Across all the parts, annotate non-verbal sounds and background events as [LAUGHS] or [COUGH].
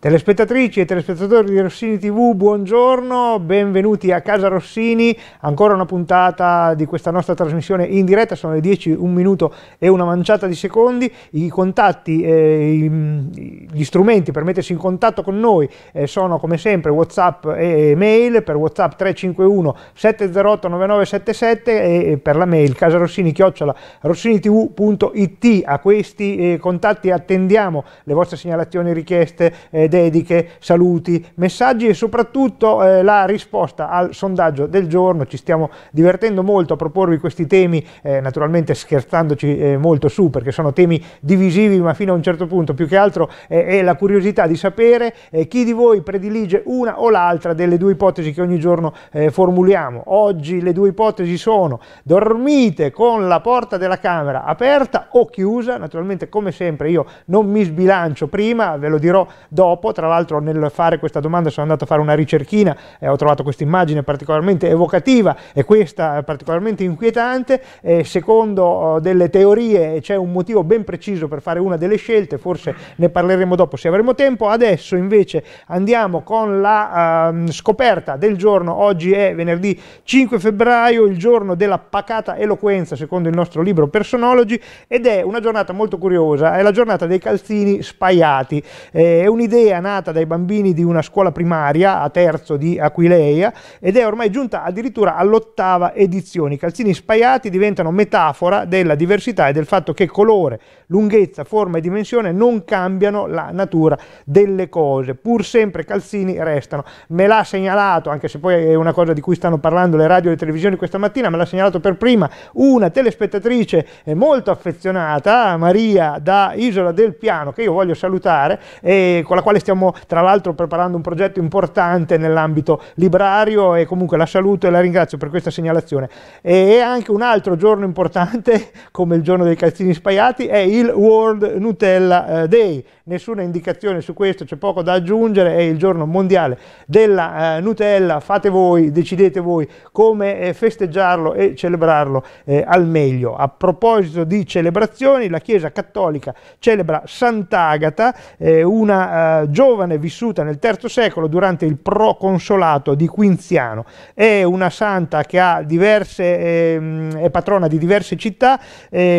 Telespettatrici e telespettatori di Rossini TV, buongiorno, benvenuti a Casa Rossini, ancora una puntata di questa nostra trasmissione in diretta, sono le 10, un minuto e una manciata di secondi, i contatti, eh, gli strumenti per mettersi in contatto con noi eh, sono come sempre Whatsapp e mail, per Whatsapp 351 708 9977 e per la mail casarossini chiocciola rossinitv.it, a questi eh, contatti attendiamo le vostre segnalazioni richieste eh, dediche, saluti, messaggi e soprattutto eh, la risposta al sondaggio del giorno. Ci stiamo divertendo molto a proporvi questi temi, eh, naturalmente scherzandoci eh, molto su perché sono temi divisivi ma fino a un certo punto più che altro eh, è la curiosità di sapere eh, chi di voi predilige una o l'altra delle due ipotesi che ogni giorno formuliamo. Oggi le due ipotesi sono dormite con la porta della camera aperta o chiusa, naturalmente come sempre io non mi sbilancio prima, ve lo dirò dopo dopo, tra l'altro nel fare questa domanda sono andato a fare una ricerchina e ho trovato questa immagine particolarmente evocativa e questa eh, particolarmente inquietante, e secondo oh, delle teorie c'è un motivo ben preciso per fare una delle scelte, forse ne parleremo dopo se avremo tempo, adesso invece andiamo con la uh, scoperta del giorno, oggi è venerdì 5 febbraio, il giorno della pacata eloquenza secondo il nostro libro Personology ed è una giornata molto curiosa, è la giornata dei calzini spaiati, è un'idea idea nata dai bambini di una scuola primaria a terzo di Aquileia ed è ormai giunta addirittura all'ottava edizione. I calzini spaiati diventano metafora della diversità e del fatto che colore, lunghezza, forma e dimensione non cambiano la natura delle cose, pur sempre calzini restano. Me l'ha segnalato, anche se poi è una cosa di cui stanno parlando le radio e le televisioni questa mattina, me l'ha segnalato per prima una telespettatrice eh, molto affezionata, Maria da Isola del Piano, che io voglio salutare, e con la quale stiamo tra l'altro preparando un progetto importante nell'ambito librario e comunque la saluto e la ringrazio per questa segnalazione. E anche un altro giorno importante, [LAUGHS] come il giorno dei calzini spaiati, è il il World Nutella eh, Day, nessuna indicazione su questo, c'è poco da aggiungere, è il giorno mondiale della eh, Nutella, fate voi, decidete voi come eh, festeggiarlo e celebrarlo al meglio. A proposito di celebrazioni, la Chiesa Cattolica celebra Sant'Agata, una giovane vissuta nel III secolo durante il proconsolato di Quinziano. È una santa che diverse, ehm, è patrona di diverse città,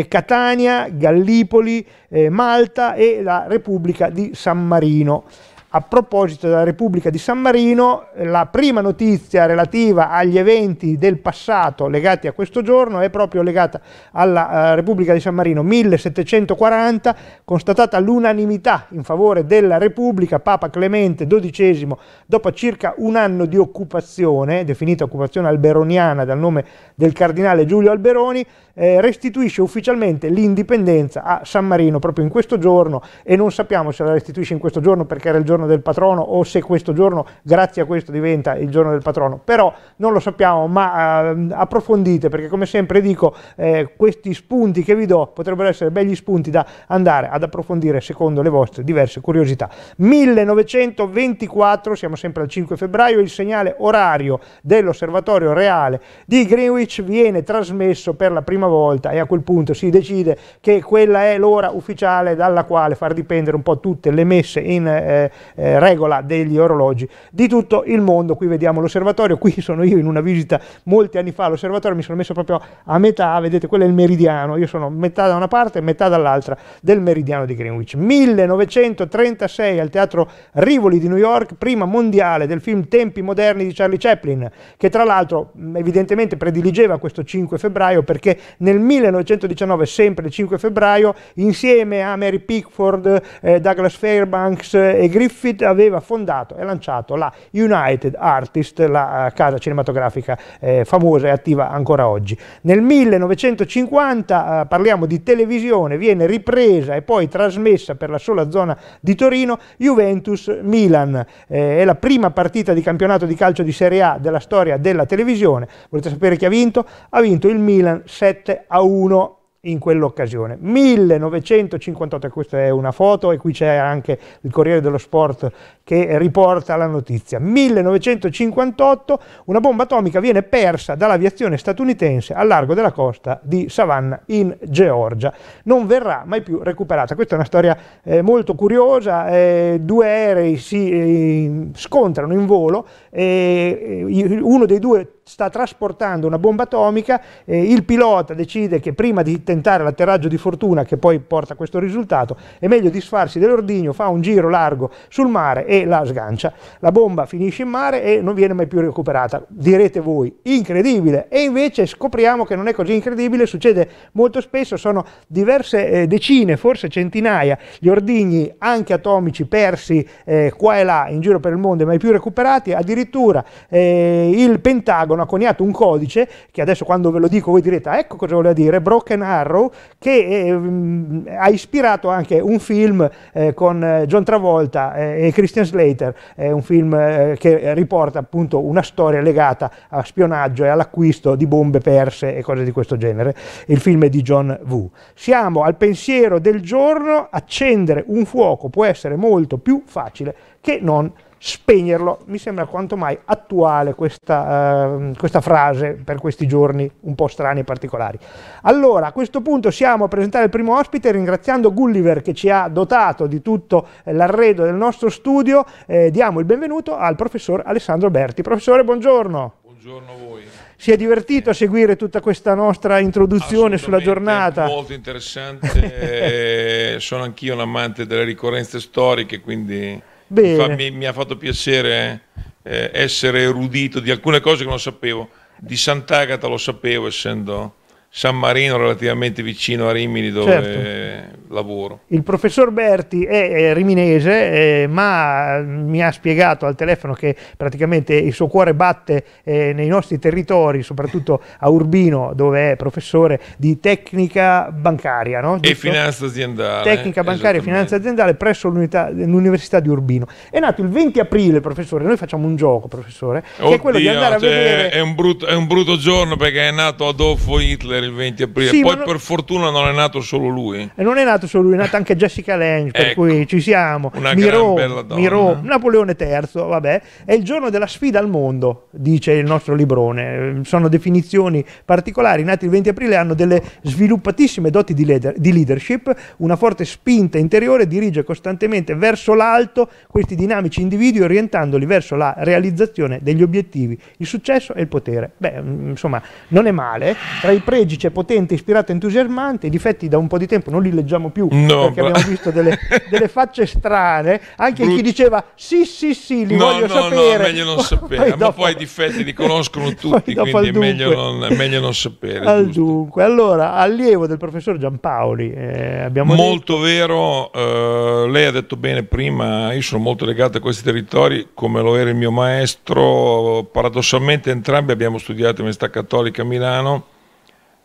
Catania, Gallipoli, Gallipoli, eh, Malta e la Repubblica di San Marino a proposito della Repubblica di San Marino, la prima notizia relativa agli eventi del passato legati a questo giorno è proprio legata alla eh, Repubblica di San Marino 1740, constatata l'unanimità in favore della Repubblica, Papa Clemente XII, dopo circa un anno di occupazione, definita occupazione alberoniana dal nome del cardinale Giulio Alberoni, eh, restituisce ufficialmente l'indipendenza a San Marino proprio in questo giorno e non sappiamo se la restituisce in questo giorno perché era il giorno giorno del patrono o se questo giorno grazie a questo diventa il giorno del patrono, però non lo sappiamo, ma eh, approfondite perché come sempre dico eh, questi spunti che vi do potrebbero essere belli spunti da andare ad approfondire secondo le vostre diverse curiosità. 1924, siamo sempre al 5 febbraio, il segnale orario dell'osservatorio reale di Greenwich viene trasmesso per la prima volta e a quel punto si decide che quella è l'ora ufficiale dalla quale far dipendere un po' tutte le messe in eh, eh, regola degli orologi di tutto il mondo. Qui vediamo l'osservatorio, qui sono io in una visita molti anni fa all'osservatorio, mi sono messo proprio a metà, vedete quello è il meridiano, io sono metà da una parte e metà dall'altra del meridiano di Greenwich. 1936 al teatro Rivoli di New York, prima mondiale del film Tempi moderni di Charlie Chaplin, che tra l'altro evidentemente prediligeva questo 5 febbraio perché nel 1919, sempre il 5 febbraio, insieme a Mary Pickford, eh, Douglas Fairbanks eh, e Griffith, Griffith aveva fondato e lanciato la United Artist, la eh, casa cinematografica eh, famosa e attiva ancora oggi. Nel 1950, eh, parliamo di televisione, viene ripresa e poi trasmessa per la sola zona di Torino Juventus-Milan. Eh, è la prima partita di campionato di calcio di Serie A della storia della televisione. Volete sapere chi ha vinto? Ha vinto il Milan 7 a 1 in quell'occasione. 1958, questa è una foto e qui c'è anche il Corriere dello Sport che riporta la notizia. 1958 una bomba atomica viene persa dall'aviazione statunitense al largo della costa di Savannah in Georgia. Non verrà mai più recuperata. Questa è una storia eh, molto curiosa. Eh, due aerei si eh, scontrano in volo e eh, eh, uno dei due sta trasportando una bomba atomica, eh, il pilota decide che prima di tentare l'atterraggio di fortuna che poi porta a questo risultato è meglio disfarsi dell'ordigno, fa un giro largo sul mare e la sgancia. La bomba finisce in mare e non viene mai più recuperata. Direte voi, incredibile! E invece scopriamo che non è così incredibile, succede molto spesso, sono diverse eh, decine, forse centinaia, gli ordigni anche atomici persi eh, qua e là in giro per il mondo e mai più recuperati, addirittura eh, il Pentagono hanno coniato un codice che adesso quando ve lo dico voi direte ah, ecco cosa voleva dire, Broken Arrow, che eh, mm, ha ispirato anche un film eh, con eh, John Travolta eh, e Christian Slater, è eh, un film che riporta appunto una storia legata a spionaggio e all'acquisto di bombe perse e cose di questo genere. Il film è di John Wu. Siamo al pensiero del giorno, accendere un fuoco può essere molto più facile che non spegnerlo. Mi sembra quanto mai attuale questa, eh, questa, frase per questi giorni un po' strani e particolari. Allora, a questo punto siamo a presentare il primo ospite ringraziando Gulliver che ci ha dotato di tutto eh, l'arredo del nostro studio. Eh, diamo il benvenuto al professor Alessandro Berti. Professore, buongiorno. Buongiorno a voi. Si è divertito a seguire tutta questa nostra introduzione sulla giornata. Molto interessante, [LAUGHS] eh, sono anch'io un amante delle ricorrenze storiche, quindi Bene. Mi, mi, ha fatto piacere eh, essere erudito di alcune cose che non sapevo. Di Sant'Agata lo sapevo, essendo San Marino relativamente vicino a Rimini, dove certo lavoro. Il professor Berti è, riminese, eh, ma mm, mi ha spiegato al telefono che praticamente il suo cuore batte eh, nei nostri territori, soprattutto a Urbino, dove è professore di tecnica bancaria. No? E finanza aziendale. Tecnica bancaria e finanza aziendale presso l'Università di Urbino. È nato il 20 aprile, professore, noi facciamo un gioco, professore, Oddio, che è quello di andare a cioè, vedere... È un, brutto, è un, brutto, giorno perché è nato Adolfo Hitler il 20 aprile, sì, poi non... per fortuna non è nato solo lui. Non è nato lui, è nata anche Jessica Lange per ecco, cui ci siamo Miro, Miro, Napoleone III vabbè è il giorno della sfida al mondo dice il nostro librone sono definizioni particolari nati il 20 aprile hanno delle sviluppatissime doti di, leader, di leadership una forte spinta interiore dirige costantemente verso l'alto questi dinamici individui orientandoli verso la realizzazione degli obiettivi il successo e il potere beh mm, insomma non è male tra i pregi c'è potente ispirato entusiasmante i difetti da un po' di tempo non li leggiamo più no, perché abbiamo visto delle, [LAUGHS] delle facce strane anche Brut... chi diceva sì sì sì li no, voglio no, sapere no meglio non [LAUGHS] sapere poi, ma poi i difetti li conoscono [LAUGHS] tutti quindi è meglio, non, è meglio, non, sapere al dunque allora allievo del professor Giampaoli eh, molto detto... vero eh, lei ha detto bene prima io sono molto legato a questi territori come lo era il mio maestro paradossalmente entrambi abbiamo studiato in Università Cattolica a Milano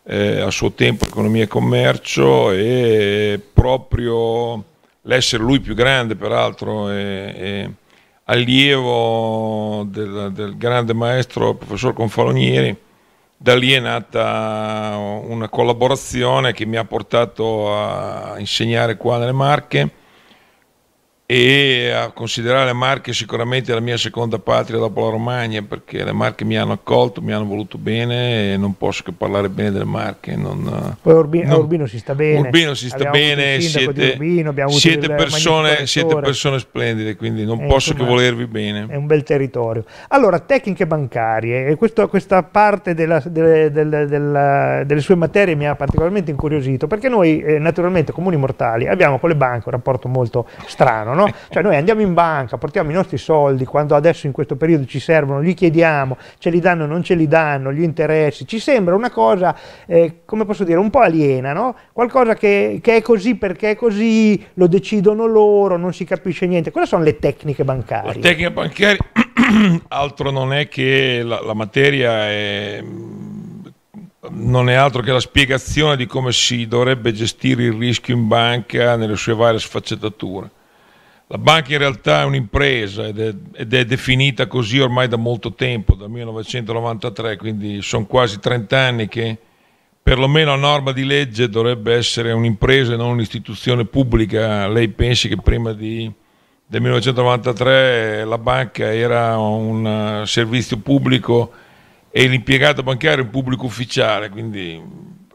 eh, a suo tempo economia e commercio e proprio l'essere lui più grande peraltro e, e allievo del, del, grande maestro professor Confalonieri da lì è nata una collaborazione che mi ha portato a insegnare qua nelle Marche e a considerare le Marche sicuramente la mia seconda patria dopo la Romagna perché le Marche mi hanno accolto, mi hanno voluto bene e non posso che parlare bene delle Marche. Non, Poi Urbino, non, Urbino, si sta bene, Urbino si sta bene siete, Urbino, siete, persone, siete, persone, splendide, quindi non e eh, posso che volervi bene. È un bel territorio. Allora, tecniche bancarie, questo, questa parte della, della, della, delle sue materie mi ha particolarmente incuriosito perché noi eh, naturalmente comuni mortali abbiamo con le banche un rapporto molto strano no? Cioè noi andiamo in banca, portiamo i nostri soldi, quando adesso in questo periodo ci servono, gli chiediamo, ce li danno o non ce li danno, gli interessi, ci sembra una cosa, eh, come posso dire, un po' aliena, no? Qualcosa che, che è così perché è così, lo decidono loro, non si capisce niente. Quelle sono le tecniche bancarie. Le tecniche bancarie, [COUGHS] altro non è che la, la materia è mm, non è altro che la spiegazione di come si dovrebbe gestire il rischio in banca nelle sue varie sfaccettature. La banca in realtà è un'impresa ed è, ed è, definita così ormai da molto tempo, dal 1993, quindi sono quasi 30 anni che perlomeno a norma di legge dovrebbe essere un'impresa e non un'istituzione pubblica. Lei pensi che prima di, del 1993 la banca era un eh, servizio pubblico e l'impiegato bancario è un pubblico ufficiale, quindi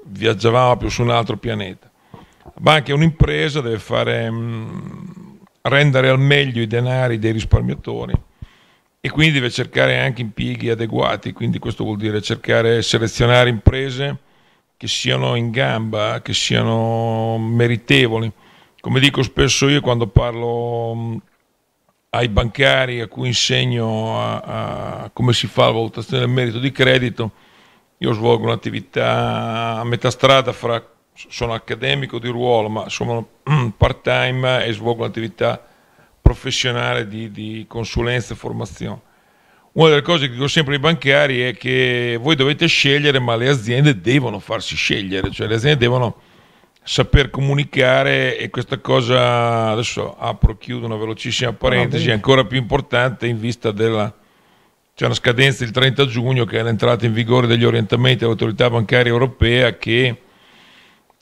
viaggiavamo più su un altro pianeta. La banca è un'impresa, deve fare... Mh, mm, rendere al meglio i denari dei risparmiatori e quindi deve cercare anche impieghi adeguati, quindi questo vuol dire cercare selezionare imprese che siano in gamba, che siano meritevoli. Come dico spesso io quando parlo mm, ai bancari a cui insegno a, a come si fa la valutazione del merito di credito, io svolgo un'attività a metà strada fra sono accademico di ruolo, ma sono [CLEARS THROAT] part time e svolgo un'attività professionale di, di consulenza e formazione. Una delle cose che dico sempre ai bancari è che voi dovete scegliere, ma le aziende devono farsi scegliere, cioè le aziende devono saper comunicare e questa cosa, adesso apro e chiudo una velocissima parentesi, è ancora più importante in vista della c'è una scadenza il 30 giugno che è l'entrata in vigore degli orientamenti dell'autorità bancaria europea che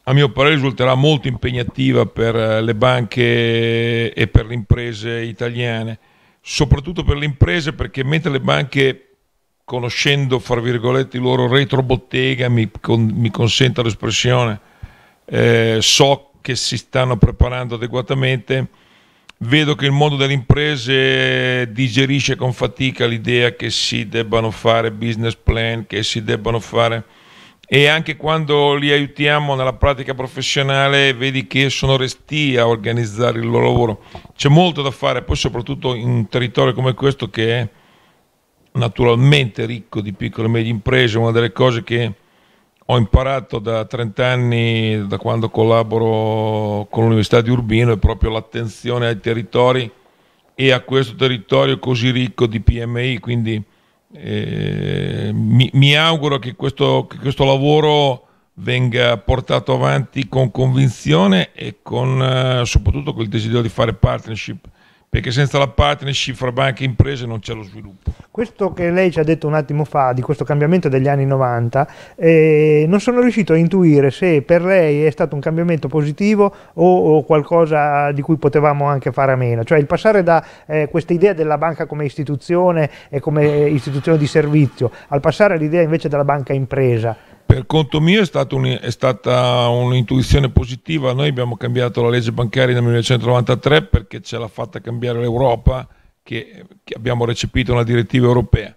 a mio parere risulterà molto impegnativa per eh, le banche e per le imprese italiane, soprattutto per le imprese perché mentre le banche conoscendo fra virgolette il loro retrobottega, mi, con, mi consenta l'espressione, eh, so che si stanno preparando adeguatamente, vedo che il mondo delle imprese digerisce con fatica l'idea che si debbano fare business plan, che si debbano fare e anche quando li aiutiamo nella pratica professionale vedi che sono resti a organizzare il loro lavoro. C'è molto da fare, poi soprattutto in un territorio come questo che è naturalmente ricco di piccole e medie imprese, una delle cose che ho imparato da 30 anni, da quando collaboro con l'Università di Urbino, è proprio l'attenzione ai territori e a questo territorio così ricco di PMI, quindi eh, mi, mi, auguro che questo, che questo, lavoro venga portato avanti con convinzione e con, eh, soprattutto con il desiderio di fare partnership perché senza la partnership fra banche e imprese non c'è lo sviluppo. Questo che lei ci ha detto un attimo fa di questo cambiamento degli anni 90, eh, non sono riuscito a intuire se per lei è stato un cambiamento positivo o, o qualcosa di cui potevamo anche fare a meno, cioè il passare da eh, questa idea della banca come istituzione e come istituzione di servizio al passare all'idea invece della banca impresa per conto mio è stata, un, è stata, un'intuizione positiva. Noi abbiamo cambiato la legge bancaria nel 1993 perché ce l'ha fatta cambiare l'Europa, che, che abbiamo recepito una direttiva europea.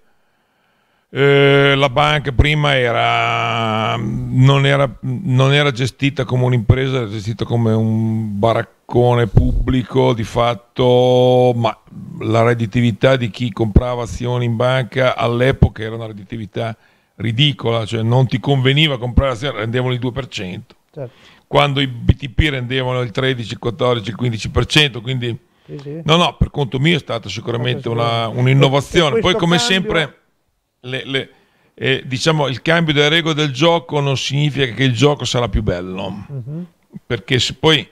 Eh, la banca prima era, non, era, non, era, gestita come un'impresa, era gestita come un baraccone pubblico di fatto, ma la redditività di chi comprava azioni in banca all'epoca era una redditività ridicola, cioè non ti conveniva comprare la sera, rendevano il 2%. Certo. Quando i BTP rendevano il 13, il 14, il 15%, quindi sì, sì. no, no, per conto mio è stata sicuramente una, un'innovazione. Poi come cambio... sempre, le, le, eh, diciamo, il cambio delle regole del gioco non significa che il gioco sarà più bello, uh-huh. perché se poi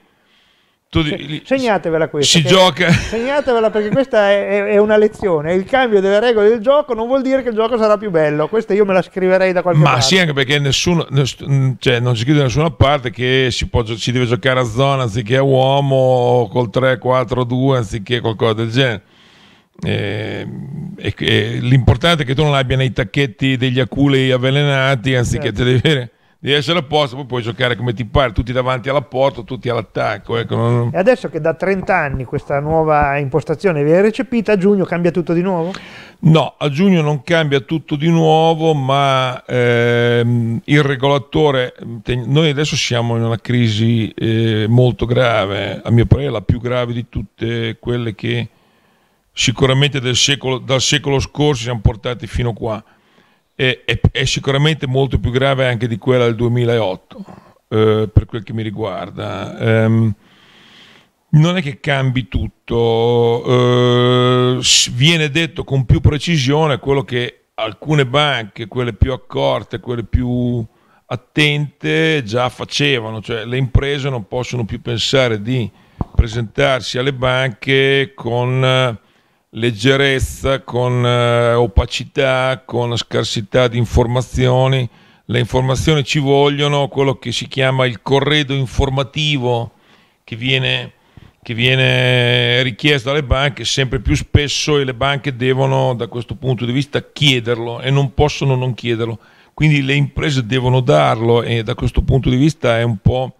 tu, Se, segnatevela questa. Si gioca. Segnatevela perché questa è, è, una lezione. Il cambio delle regole del gioco non vuol dire che il gioco sarà più bello. Questa io me la scriverei da qualche Ma parte. Ma sì, anche perché nessuno, ness- mm, cioè, non si chiede da nessuna parte che si, può, si, deve giocare a zona anziché a uomo, col 3-4-2 anziché qualcosa del genere. Eh, e, e, e, l'importante è che tu non abbia nei tacchetti degli aculei avvelenati anziché certo. te devi avere di essere a posto, poi puoi giocare come ti pare, tutti davanti alla porta, tutti all'attacco. Ecco, E adesso che da 30 anni questa nuova impostazione viene recepita, a giugno cambia tutto di nuovo? No, a giugno non cambia tutto di nuovo, ma ehm, il regolatore, mm, noi adesso siamo in una crisi eh, molto grave, eh. a mio parere la più grave di tutte quelle che sicuramente secolo, dal secolo scorso siamo portati fino a qua è, è, è, sicuramente molto più grave anche di quella del 2008, eh, per quel che mi riguarda. Um, non è che cambi tutto, eh, viene detto con più precisione quello che alcune banche, quelle più accorte, quelle più attente, già facevano, cioè le imprese non possono più pensare di presentarsi alle banche con eh, leggerezza, con eh, opacità, con scarsità di informazioni. Le informazioni ci vogliono, quello che si chiama il corredo informativo che viene, che viene richiesto dalle banche sempre più spesso e le banche devono da questo punto di vista chiederlo e non possono non chiederlo. Quindi le imprese devono darlo e da questo punto di vista è un po'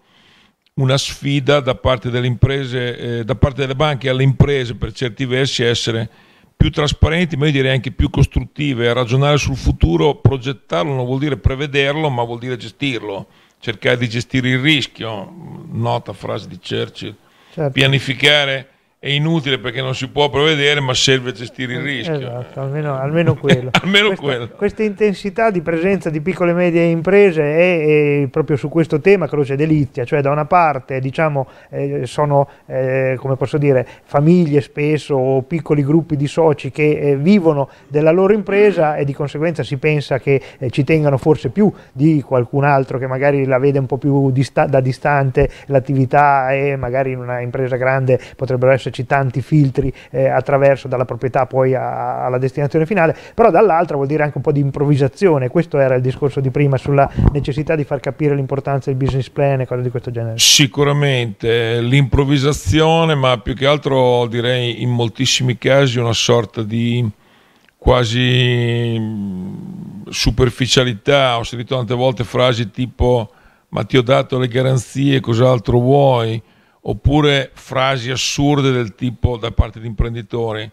una sfida da parte delle imprese, eh, da parte delle banche alle imprese per certi versi essere più trasparenti, ma io direi anche più costruttive, a ragionare sul futuro, progettarlo non vuol dire prevederlo, ma vuol dire gestirlo, cercare di gestire il rischio, nota frase di Churchill, certo. pianificare è inutile perché non si può prevedere, ma serve a gestire il eh, rischio. Esatto, almeno, almeno, quello. [LAUGHS] almeno questa, quello. questa, intensità di presenza di piccole e medie imprese è, è, proprio su questo tema croce delizia, cioè da una parte diciamo, eh, sono eh, come posso dire, famiglie spesso o piccoli gruppi di soci che eh, vivono della loro impresa e di conseguenza si pensa che eh, ci tengano forse più di qualcun altro che magari la vede un po' più dista da distante l'attività e magari in una impresa grande potrebbero essere esserci tanti filtri eh, attraverso dalla proprietà poi a, alla destinazione finale, però dall'altra vuol dire anche un po' di improvvisazione, questo era il discorso di prima sulla necessità di far capire l'importanza del business plan e cose di questo genere. Sicuramente eh, l'improvvisazione, ma più che altro direi in moltissimi casi una sorta di quasi mm, superficialità, ho sentito tante volte frasi tipo ma ti ho dato le garanzie, cos'altro vuoi? oppure frasi assurde del tipo da parte di imprenditori.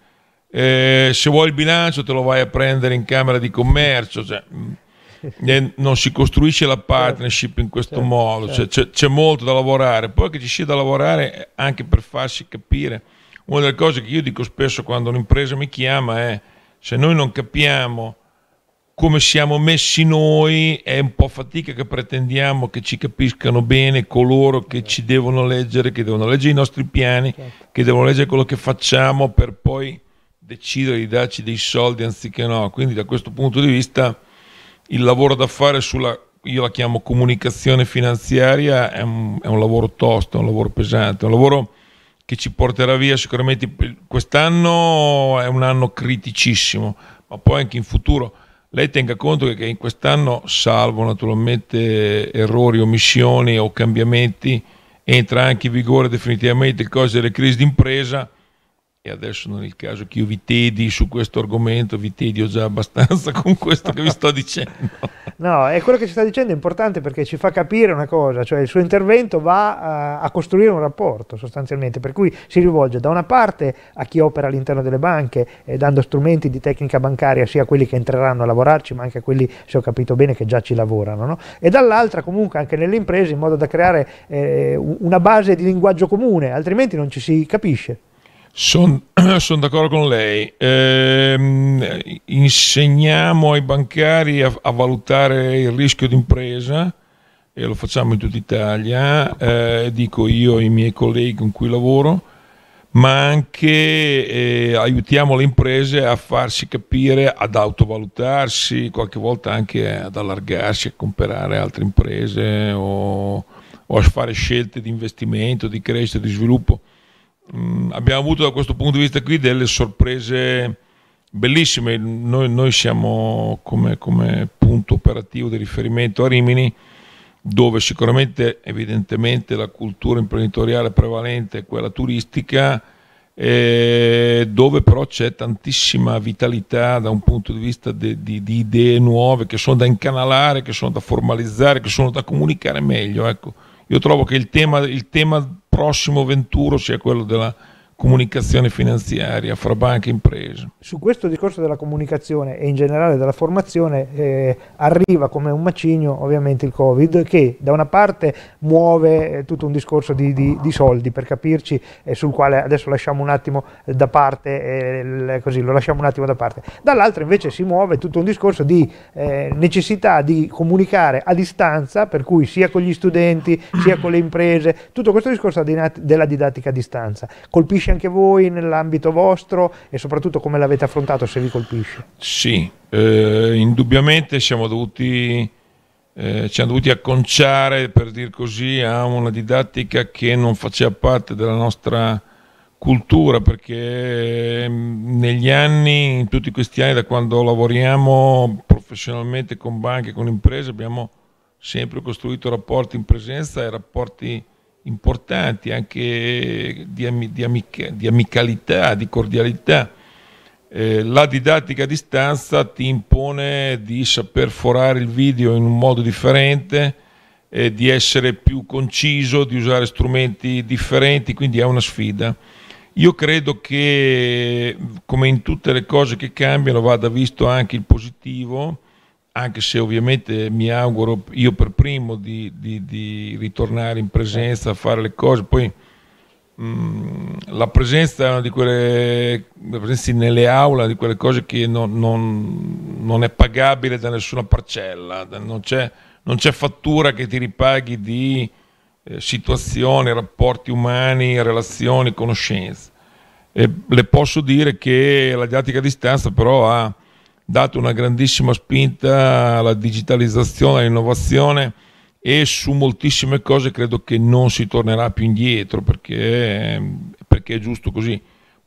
Eh, se vuoi il bilancio te lo vai a prendere in Camera di Commercio, cioè, mh, mm, [LAUGHS] non si costruisce la partnership in questo certo, modo, certo. Cioè, c'è, c'è, molto da lavorare, poi che ci sia da lavorare anche per farsi capire. Una delle cose che io dico spesso quando un'impresa mi chiama è se noi non capiamo come siamo messi noi è un po' fatica che pretendiamo che ci capiscano bene coloro che ci devono leggere, che devono leggere i nostri piani, certo. che devono leggere quello che facciamo per poi decidere di darci dei soldi anziché no. Quindi da questo punto di vista il lavoro da fare sulla, io la chiamo comunicazione finanziaria, è un, è un lavoro tosto, è un lavoro pesante, è un lavoro che ci porterà via sicuramente quest'anno è un anno criticissimo, ma poi anche in futuro lei tenga conto che in quest'anno, salvo naturalmente errori, omissioni o cambiamenti, entra anche in vigore definitivamente il codice delle crisi d'impresa e adesso non è il caso che io vi tedi su questo argomento, vi tedio già abbastanza [LAUGHS] con questo che vi sto dicendo. No, è quello che ci sta dicendo è importante perché ci fa capire una cosa, cioè il suo intervento va a, eh, a costruire un rapporto sostanzialmente, per cui si rivolge da una parte a chi opera all'interno delle banche, eh, dando strumenti di tecnica bancaria sia a quelli che entreranno a lavorarci, ma anche a quelli, se ho capito bene, che già ci lavorano, no? e dall'altra comunque anche nelle imprese in modo da creare eh, una base di linguaggio comune, altrimenti non ci si capisce. Sono [CLEARS THROAT] son d'accordo con lei. Eh, insegniamo ai bancari a, a, valutare il rischio d'impresa e lo facciamo in tutta Italia, eh, dico io e i miei colleghi con cui lavoro, ma anche eh, aiutiamo le imprese a farsi capire, ad autovalutarsi, qualche volta anche ad allargarsi, a comprare altre imprese o, o a fare scelte di investimento, di crescita, di sviluppo mh, mm, abbiamo avuto da questo punto di vista qui delle sorprese bellissime. Noi, noi siamo come, come, punto operativo di riferimento a Rimini, dove sicuramente evidentemente la cultura imprenditoriale prevalente è quella turistica, eh, dove però c'è tantissima vitalità da un punto di vista de, di, di idee nuove che sono da incanalare, che sono da formalizzare, che sono da comunicare meglio. Ecco io trovo che il tema, il tema prossimo Venturo sia quello della comunicazione finanziaria fra banche e imprese. Su questo discorso della comunicazione e in generale della formazione eh, arriva come un macigno ovviamente il Covid che da una parte muove eh, tutto un discorso di, di, di soldi per capirci eh, sul quale adesso lasciamo un attimo da parte, eh, così lo lasciamo un attimo da parte, dall'altra invece si muove tutto un discorso di eh, necessità di comunicare a distanza per cui sia con gli studenti sia con le imprese, tutto questo discorso della didattica a distanza colpisce colpisce anche voi nell'ambito vostro e soprattutto come l'avete affrontato se vi colpisce? Sì, eh, indubbiamente siamo dovuti, eh, siamo dovuti acconciare, per dir così, a una didattica che non faceva parte della nostra cultura perché mm, negli anni, in tutti questi anni da quando lavoriamo professionalmente con banche, con imprese, abbiamo sempre costruito rapporti in presenza e rapporti importanti anche di, ami, di, amica, di amicalità, di cordialità. Eh, la didattica a distanza ti impone di saper forare il video in un modo differente, eh, di essere più conciso, di usare strumenti differenti, quindi è una sfida. Io credo che, come in tutte le cose che cambiano, vada visto anche il positivo anche se ovviamente mi auguro io per primo di, di, di ritornare in presenza a fare le cose, poi mh, mm, la presenza è una di quelle presenze nelle aule, di quelle cose che non, non, non è pagabile da nessuna parcella, non c'è, fattura che ti ripaghi di eh, situazioni, rapporti umani, relazioni, conoscenze. E le posso dire che la didattica a distanza però ha dato una grandissima spinta alla digitalizzazione, all'innovazione e su moltissime cose credo che non si tornerà più indietro perché, perché è giusto così.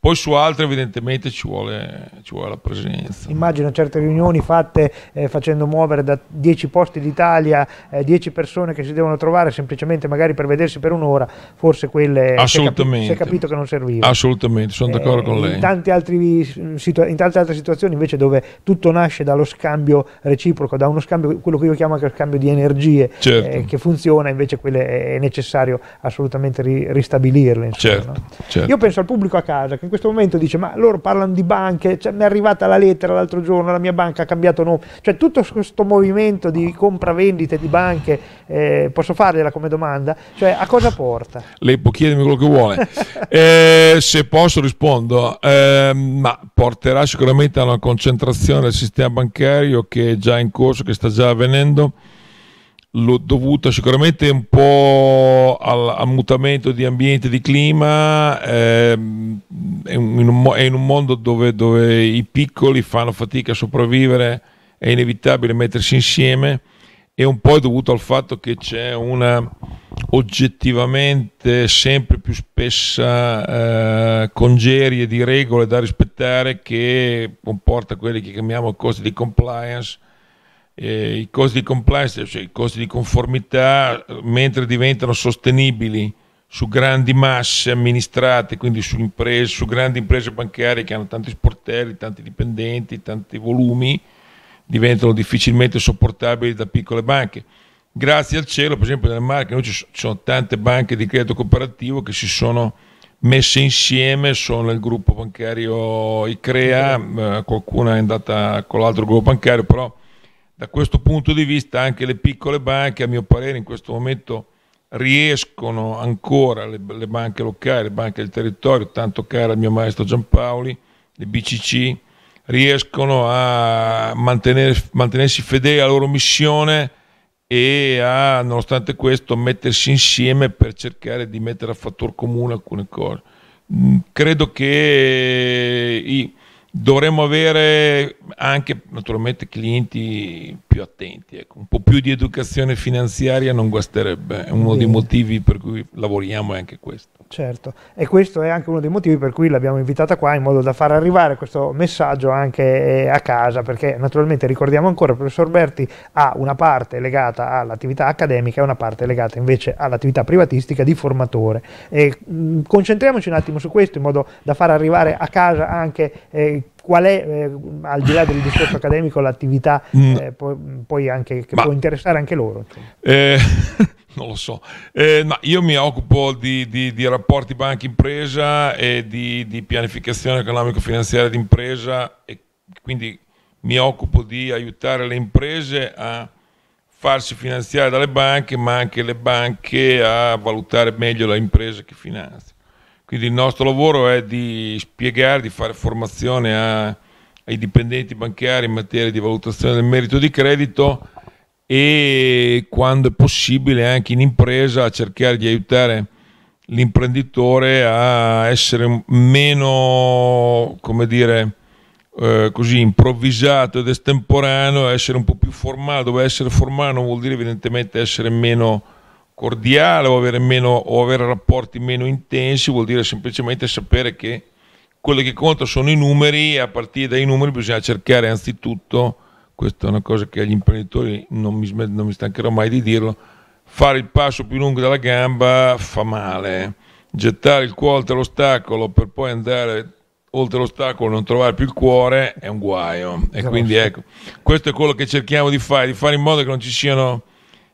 Poi su altre evidentemente ci vuole, ci vuole la presenza. Immagino certe riunioni fatte eh, facendo muovere da 10 posti d'Italia 10 eh, persone che si devono trovare semplicemente magari per vedersi per un'ora, forse quelle Assolutamente. si è, capito che non serviva. Assolutamente, sono d'accordo eh, con lei. In, altri, in tante altre situazioni invece dove tutto nasce dallo scambio reciproco, da uno scambio, quello che io chiamo anche scambio di energie, eh, certo. che funziona, invece quelle è necessario assolutamente ri- ristabilirle. Insomma, certo, no? certo. Io penso al pubblico a casa che questo momento dice ma loro parlano di banche, cioè, mi è arrivata la lettera l'altro giorno, la mia banca ha cambiato nome, cioè tutto questo movimento di compravendite di banche, eh, posso fargliela come domanda? Cioè a cosa porta? Lei può chiedermi quello che vuole, [LAUGHS] eh, se posso rispondo, eh, ma porterà sicuramente a una concentrazione del sistema bancario che è già in corso, che sta già avvenendo l'ho dovuta sicuramente un po' al, al, mutamento di ambiente, di clima, eh, è, in un, è, in un, mondo dove, dove, i piccoli fanno fatica a sopravvivere, è inevitabile mettersi insieme, e un po' è dovuto al fatto che c'è una oggettivamente sempre più spessa eh, congerie di regole da rispettare che comporta quelli che chiamiamo costi di compliance eh, i costi di compliance, cioè i costi di conformità, mentre diventano sostenibili su grandi masse amministrate, quindi su, imprese, su grandi imprese bancarie che hanno tanti sportelli, tanti dipendenti, tanti volumi, diventano difficilmente sopportabili da piccole banche. Grazie al cielo, per esempio, nelle Marche noi ci sono tante banche di credito cooperativo che si sono messe insieme, sono nel gruppo bancario ICREA, eh, qualcuna è andata con l'altro gruppo bancario, però da questo punto di vista anche le piccole banche, a mio parere, in questo momento riescono ancora, le, le banche locali, le banche del territorio, tanto cara al mio maestro Giampaoli, le BCC, riescono a mantenere, mantenersi fedeli alla loro missione e a, nonostante questo, mettersi insieme per cercare di mettere a fattor comune alcune cose. Mm, credo che i, dovremmo avere anche naturalmente clienti più attenti, ecco. un po' più di educazione finanziaria non guasterebbe, è uno sì. dei motivi per cui lavoriamo è anche questo. Certo, e questo è anche uno dei motivi per cui l'abbiamo invitata qua in modo da far arrivare questo messaggio anche eh, a casa, perché naturalmente ricordiamo ancora, il professor Berti ha una parte legata all'attività accademica e una parte legata invece all'attività privatistica di formatore. E, mh, mm, concentriamoci un attimo su questo in modo da far arrivare a casa anche eh, qual è, eh, al di là del discorso accademico, l'attività mm. eh, po poi anche, che ma, può interessare anche loro? Eh, [LAUGHS] non lo so, no, eh, io mi occupo di, di, di rapporti banca-impresa e di, di pianificazione economico-finanziaria d'impresa e quindi mi occupo di aiutare le imprese a farsi finanziare dalle banche, ma anche le banche a valutare meglio le imprese che finanziano. Quindi il nostro lavoro è di spiegare, di fare formazione a, ai dipendenti bancari in materia di valutazione del merito di credito e quando è possibile anche in impresa cercare di aiutare l'imprenditore a essere meno, come dire, eh, così improvvisato ed estemporaneo, essere un po' più formale, dove essere formale non vuol dire evidentemente essere meno cordiale o avere, meno, o avere rapporti meno intensi, vuol dire semplicemente sapere che quello che conta sono i numeri e a partire dai numeri bisogna cercare anzitutto, questa è una cosa che agli imprenditori non mi, non mi stancherò mai di dirlo, fare il passo più lungo della gamba fa male, gettare il cuore oltre l'ostacolo per poi andare oltre l'ostacolo e non trovare più il cuore è un guaio e quindi ecco, questo è quello che cerchiamo di fare, di fare in modo che non ci siano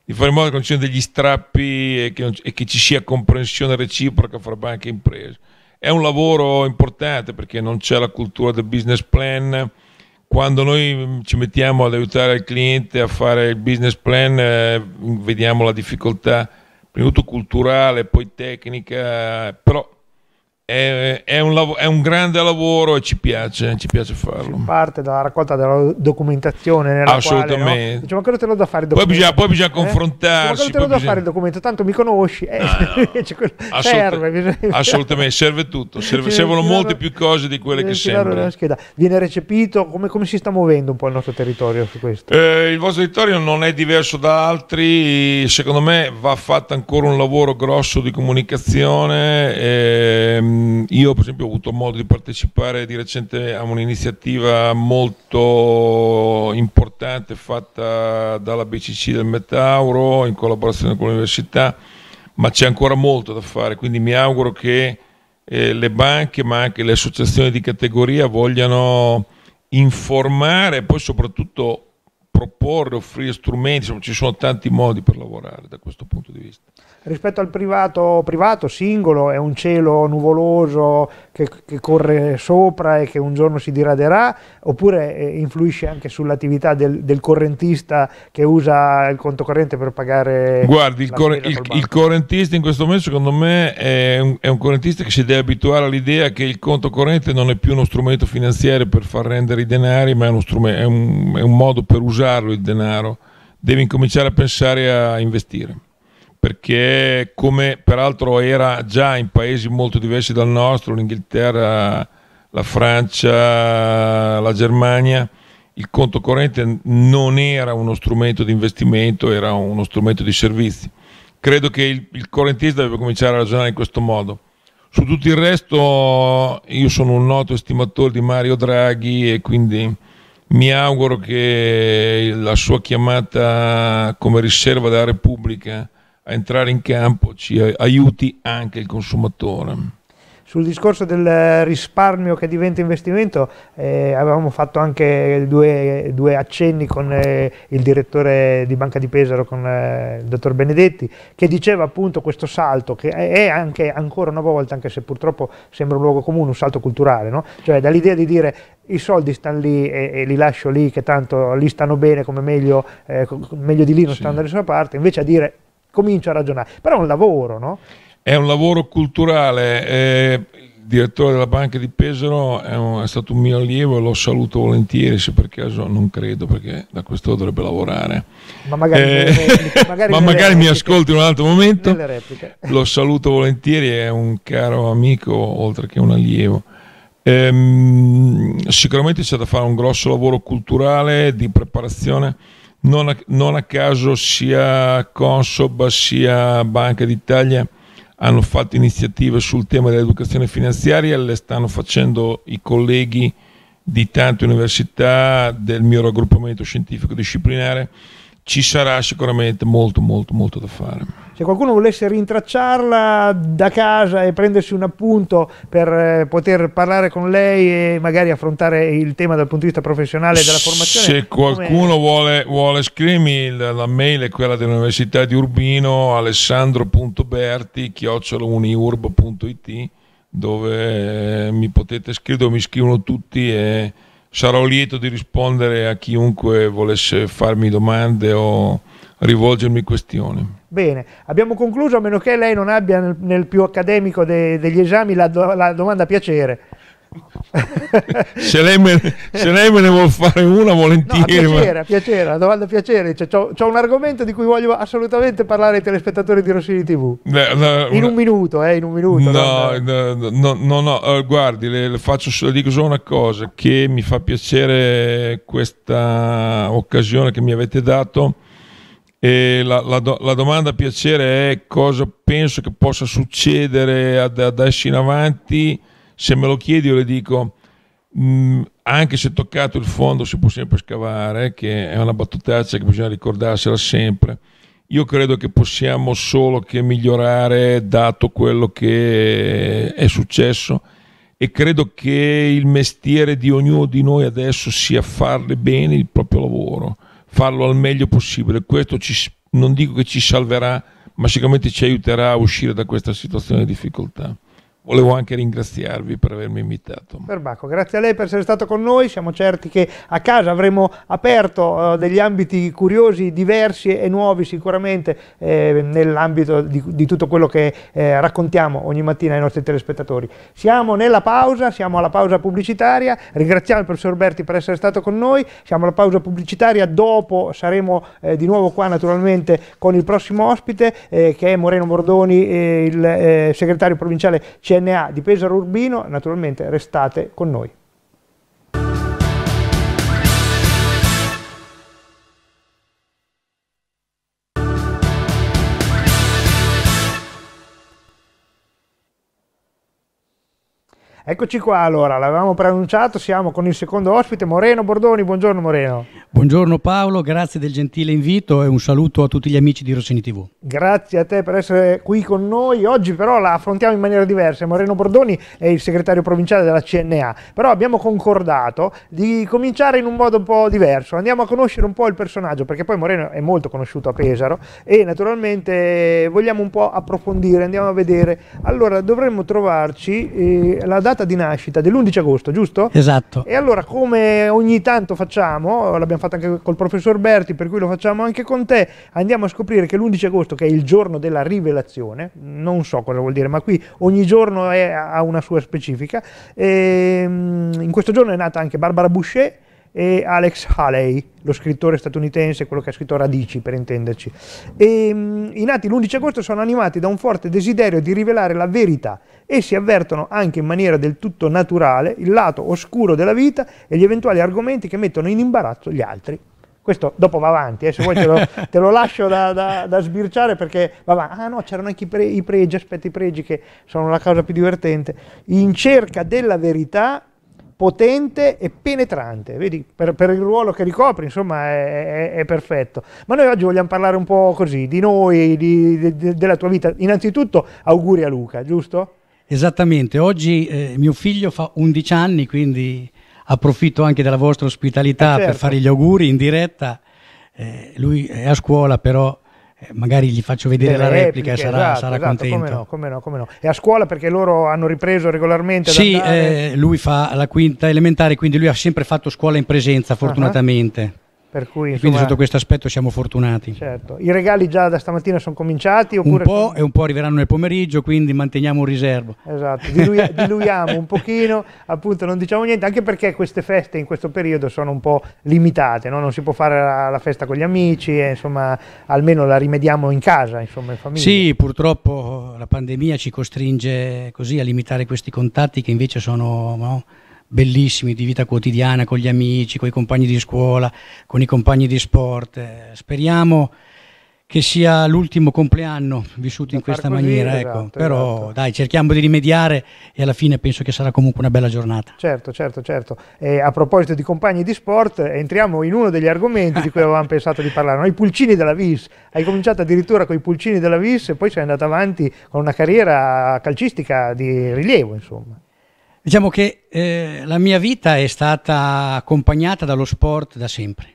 di fare in modo che non ci siano degli strappi e che, non, e che ci sia comprensione reciproca fra banche e imprese. È un lavoro importante perché non c'è la cultura del business plan. Quando noi mm, ci mettiamo ad aiutare il cliente a fare il business plan, eh, vediamo la difficoltà, prima di tutto culturale, poi tecnica, però è, è, un lav- è, un grande lavoro e ci piace, ci piace farlo. Si parte dalla raccolta della documentazione. Nella Assolutamente. Quale, no? Diciamo, quello te lo da fare Poi bisogna, poi bisogna eh? confrontarsi. Diciamo, quello te lo da fare il documento, tanto mi conosci. Eh, no, no. [LAUGHS] Assolute, serve, Assolutamente, serve tutto. [LAUGHS] Serve, servono molte più cose di quelle che sembrano. Viene recepito? Come, come, si sta muovendo un po' il nostro territorio su questo? Eh, il vostro territorio non è diverso da altri. Secondo me va fatto ancora un lavoro grosso di comunicazione. Ehm, Ehm, io per esempio ho avuto modo di partecipare di recente a un'iniziativa molto importante fatta dalla BCC del Metauro in collaborazione con l'università, ma c'è ancora molto da fare, quindi mi auguro che eh, le banche, ma anche le associazioni di categoria vogliano informare e poi soprattutto proporre, offrire strumenti, insomma, ci sono tanti modi per lavorare da questo punto di vista. Rispetto al privato, privato singolo è un cielo nuvoloso che, che, corre sopra e che un giorno si diraderà, oppure eh, influisce anche sull'attività del, del, correntista che usa il conto corrente per pagare. Guardi, il, cor il, il, correntista in questo momento secondo me è un, è un correntista che si deve abituare all'idea che il conto corrente non è più uno strumento finanziario per far rendere i denari, ma è, è, un, è un modo per usarlo il denaro. Devi incominciare a pensare a investire perché come peraltro era già in paesi molto diversi dal nostro, l'Inghilterra, la Francia, la Germania, il conto corrente non era uno strumento di investimento, era uno strumento di servizi. Credo che il, il correntista debba cominciare a ragionare in questo modo. Su tutto il resto io sono un noto estimatore di Mario Draghi e quindi mi auguro che la sua chiamata come riserva della Repubblica a entrare in campo ci aiuti anche il consumatore sul discorso del risparmio che diventa investimento eh, avevamo fatto anche due, due accenni con eh, il direttore di Banca di Pesaro, con eh, il dottor Benedetti, che diceva appunto questo salto, che è anche ancora una volta, anche se purtroppo sembra un luogo comune, un salto culturale, no? cioè dall'idea di dire i soldi stanno lì e, e, li lascio lì, che tanto lì stanno bene, come meglio, eh, meglio di lì non sì. stanno da nessuna parte, invece a dire comincio a ragionare. Però è un lavoro, no? È un lavoro culturale. Eh, il direttore della banca di Pesaro è, un, è, stato un mio allievo e lo saluto volentieri, se per caso non credo, perché da questo dovrebbe lavorare. Ma magari, eh, [LAUGHS] magari, ma magari mi ascolti in un altro momento. Lo saluto volentieri, è un caro amico, oltre che un allievo ehm, sicuramente c'è da fare un grosso lavoro culturale di preparazione non a, non a caso sia Consob sia Banca d'Italia hanno fatto iniziative sul tema dell'educazione finanziaria, le stanno facendo i colleghi di tante università del mio raggruppamento scientifico disciplinare, ci sarà sicuramente molto molto molto da fare se qualcuno volesse rintracciarla da casa e prendersi un appunto per eh, poter parlare con lei e magari affrontare il tema dal punto di vista professionale della formazione. Se qualcuno vuole, vuole scrivermi, la mail è quella dell'Università di Urbino, alessandro.berti, chiocciolauniurb.it, dove eh, mi potete scrivere, dove mi scrivono tutti e sarò lieto di rispondere a chiunque volesse farmi domande o rivolgermi questioni. Bene, abbiamo concluso, a meno che lei non abbia nel, nel più accademico de, degli esami la, do, la domanda piacere. se, lei me, se, lei me, ne vuole fare una volentieri no, a piacere, ma... a piacere, la domanda a piacere cioè, c'ho, un argomento di cui voglio assolutamente parlare ai telespettatori di Rossini TV no, no, in, un minuto, eh, in un minuto no, no, no, no, eh, guardi le, le, faccio, le dico solo una cosa che mi fa piacere questa occasione che mi avete dato la, la, do, la, domanda a piacere è cosa penso che possa succedere ad, adesso in avanti. Se me lo chiedi, io le dico: mh, mm, anche se toccato il fondo, si può sempre scavare, che è una battutaccia che bisogna ricordarsela sempre. Io credo che possiamo solo che migliorare dato quello che è successo e credo che il mestiere di ognuno di noi adesso sia farle bene il proprio lavoro farlo al meglio possibile. Questo ci, non dico che ci salverà, ma sicuramente ci aiuterà a uscire da questa situazione di difficoltà volevo anche ringraziarvi per avermi invitato. Perbacco, grazie a lei per essere stato con noi, siamo certi che a casa avremo aperto eh, degli ambiti curiosi, diversi e nuovi sicuramente eh, nell'ambito di, di, tutto quello che eh, raccontiamo ogni mattina ai nostri telespettatori. Siamo nella pausa, siamo alla pausa pubblicitaria, ringraziamo il professor Berti per essere stato con noi, siamo alla pausa pubblicitaria, dopo saremo eh, di nuovo qua naturalmente con il prossimo ospite eh, che è Moreno Bordoni, eh, il segretario provinciale CR DNA di Pesaro Urbino, naturalmente restate con noi. Eccoci qua allora, l'avevamo preannunciato, siamo con il secondo ospite, Moreno Bordoni, buongiorno Moreno. Buongiorno Paolo, grazie del gentile invito e un saluto a tutti gli amici di Rossini TV. Grazie a te per essere qui con noi, oggi però la affrontiamo in maniera diversa, Moreno Bordoni è il segretario provinciale della CNA, però abbiamo concordato di cominciare in un modo un po' diverso, andiamo a conoscere un po' il personaggio perché poi Moreno è molto conosciuto a Pesaro e naturalmente vogliamo un po' approfondire, andiamo a vedere. Allora dovremmo trovarci eh, la data data di nascita dell'11 agosto, giusto? Esatto. E allora come ogni tanto facciamo, l'abbiamo fatto anche col professor Berti, per cui lo facciamo anche con te, andiamo a scoprire che l'11 agosto, che è il giorno della rivelazione, non so cosa vuol dire, ma qui ogni giorno è, ha una sua specifica, e, ehm, in questo giorno è nata anche Barbara Boucher, e Alex Haley, lo scrittore statunitense, quello che ha scritto Radici per intenderci. E, mm, I nati l'11 agosto sono animati da un forte desiderio di rivelare la verità e si avvertono anche in maniera del tutto naturale il lato oscuro della vita e gli eventuali argomenti che mettono in imbarazzo gli altri. Questo dopo va avanti, eh, se vuoi te lo, [LAUGHS] te lo lascio da, da, da, sbirciare perché va avanti. Ah no, c'erano anche i, pre, i pregi, aspetta i pregi che sono la cosa più divertente. In cerca della verità potente e penetrante, vedi, per, per il ruolo che ricopre, insomma, è, è, è, perfetto. Ma noi oggi vogliamo parlare un po' così, di noi, di, di, di, della tua vita. Innanzitutto auguri a Luca, giusto? Esattamente, oggi eh, mio figlio fa 11 anni, quindi approfitto anche della vostra ospitalità eh certo. per fare gli auguri in diretta. Eh, lui è a scuola, però eh, magari gli faccio vedere la replica, e sarà, esatto, sarà esatto, contento. Come no, come no, come no. E a scuola perché loro hanno ripreso regolarmente? Sì, eh, lui fa la quinta elementare, quindi lui ha sempre fatto scuola in presenza, fortunatamente. Uh-huh. Cui, insomma, Quindi sotto questo aspetto siamo fortunati. Certo. I regali già da stamattina sono cominciati? Oppure... Un po' e un po' arriveranno nel pomeriggio, quindi manteniamo un riservo. Esatto, Dilui- [LAUGHS] diluiamo un pochino, appunto non diciamo niente, anche perché queste feste in questo periodo sono un po' limitate, no? non si può fare la, la festa con gli amici, e, insomma almeno la rimediamo in casa, insomma in famiglia. Sì, purtroppo la pandemia ci costringe così a limitare questi contatti che invece sono... No? bellissimi di vita quotidiana con gli amici, con i compagni di scuola, con i compagni di sport. Eh, speriamo che sia l'ultimo compleanno vissuto in questa così, maniera, esatto, ecco. esatto. però esatto. dai, cerchiamo di rimediare e alla fine penso che sarà comunque una bella giornata. Certo, certo, certo. E a proposito di compagni di sport, entriamo in uno degli argomenti di cui [LAUGHS] avevamo pensato di parlare, no? i pulcini della Vis. Hai cominciato addirittura con i pulcini della Vis e poi sei andato avanti con una carriera calcistica di rilievo, insomma. Diciamo che eh, la mia vita è stata accompagnata dallo sport da sempre.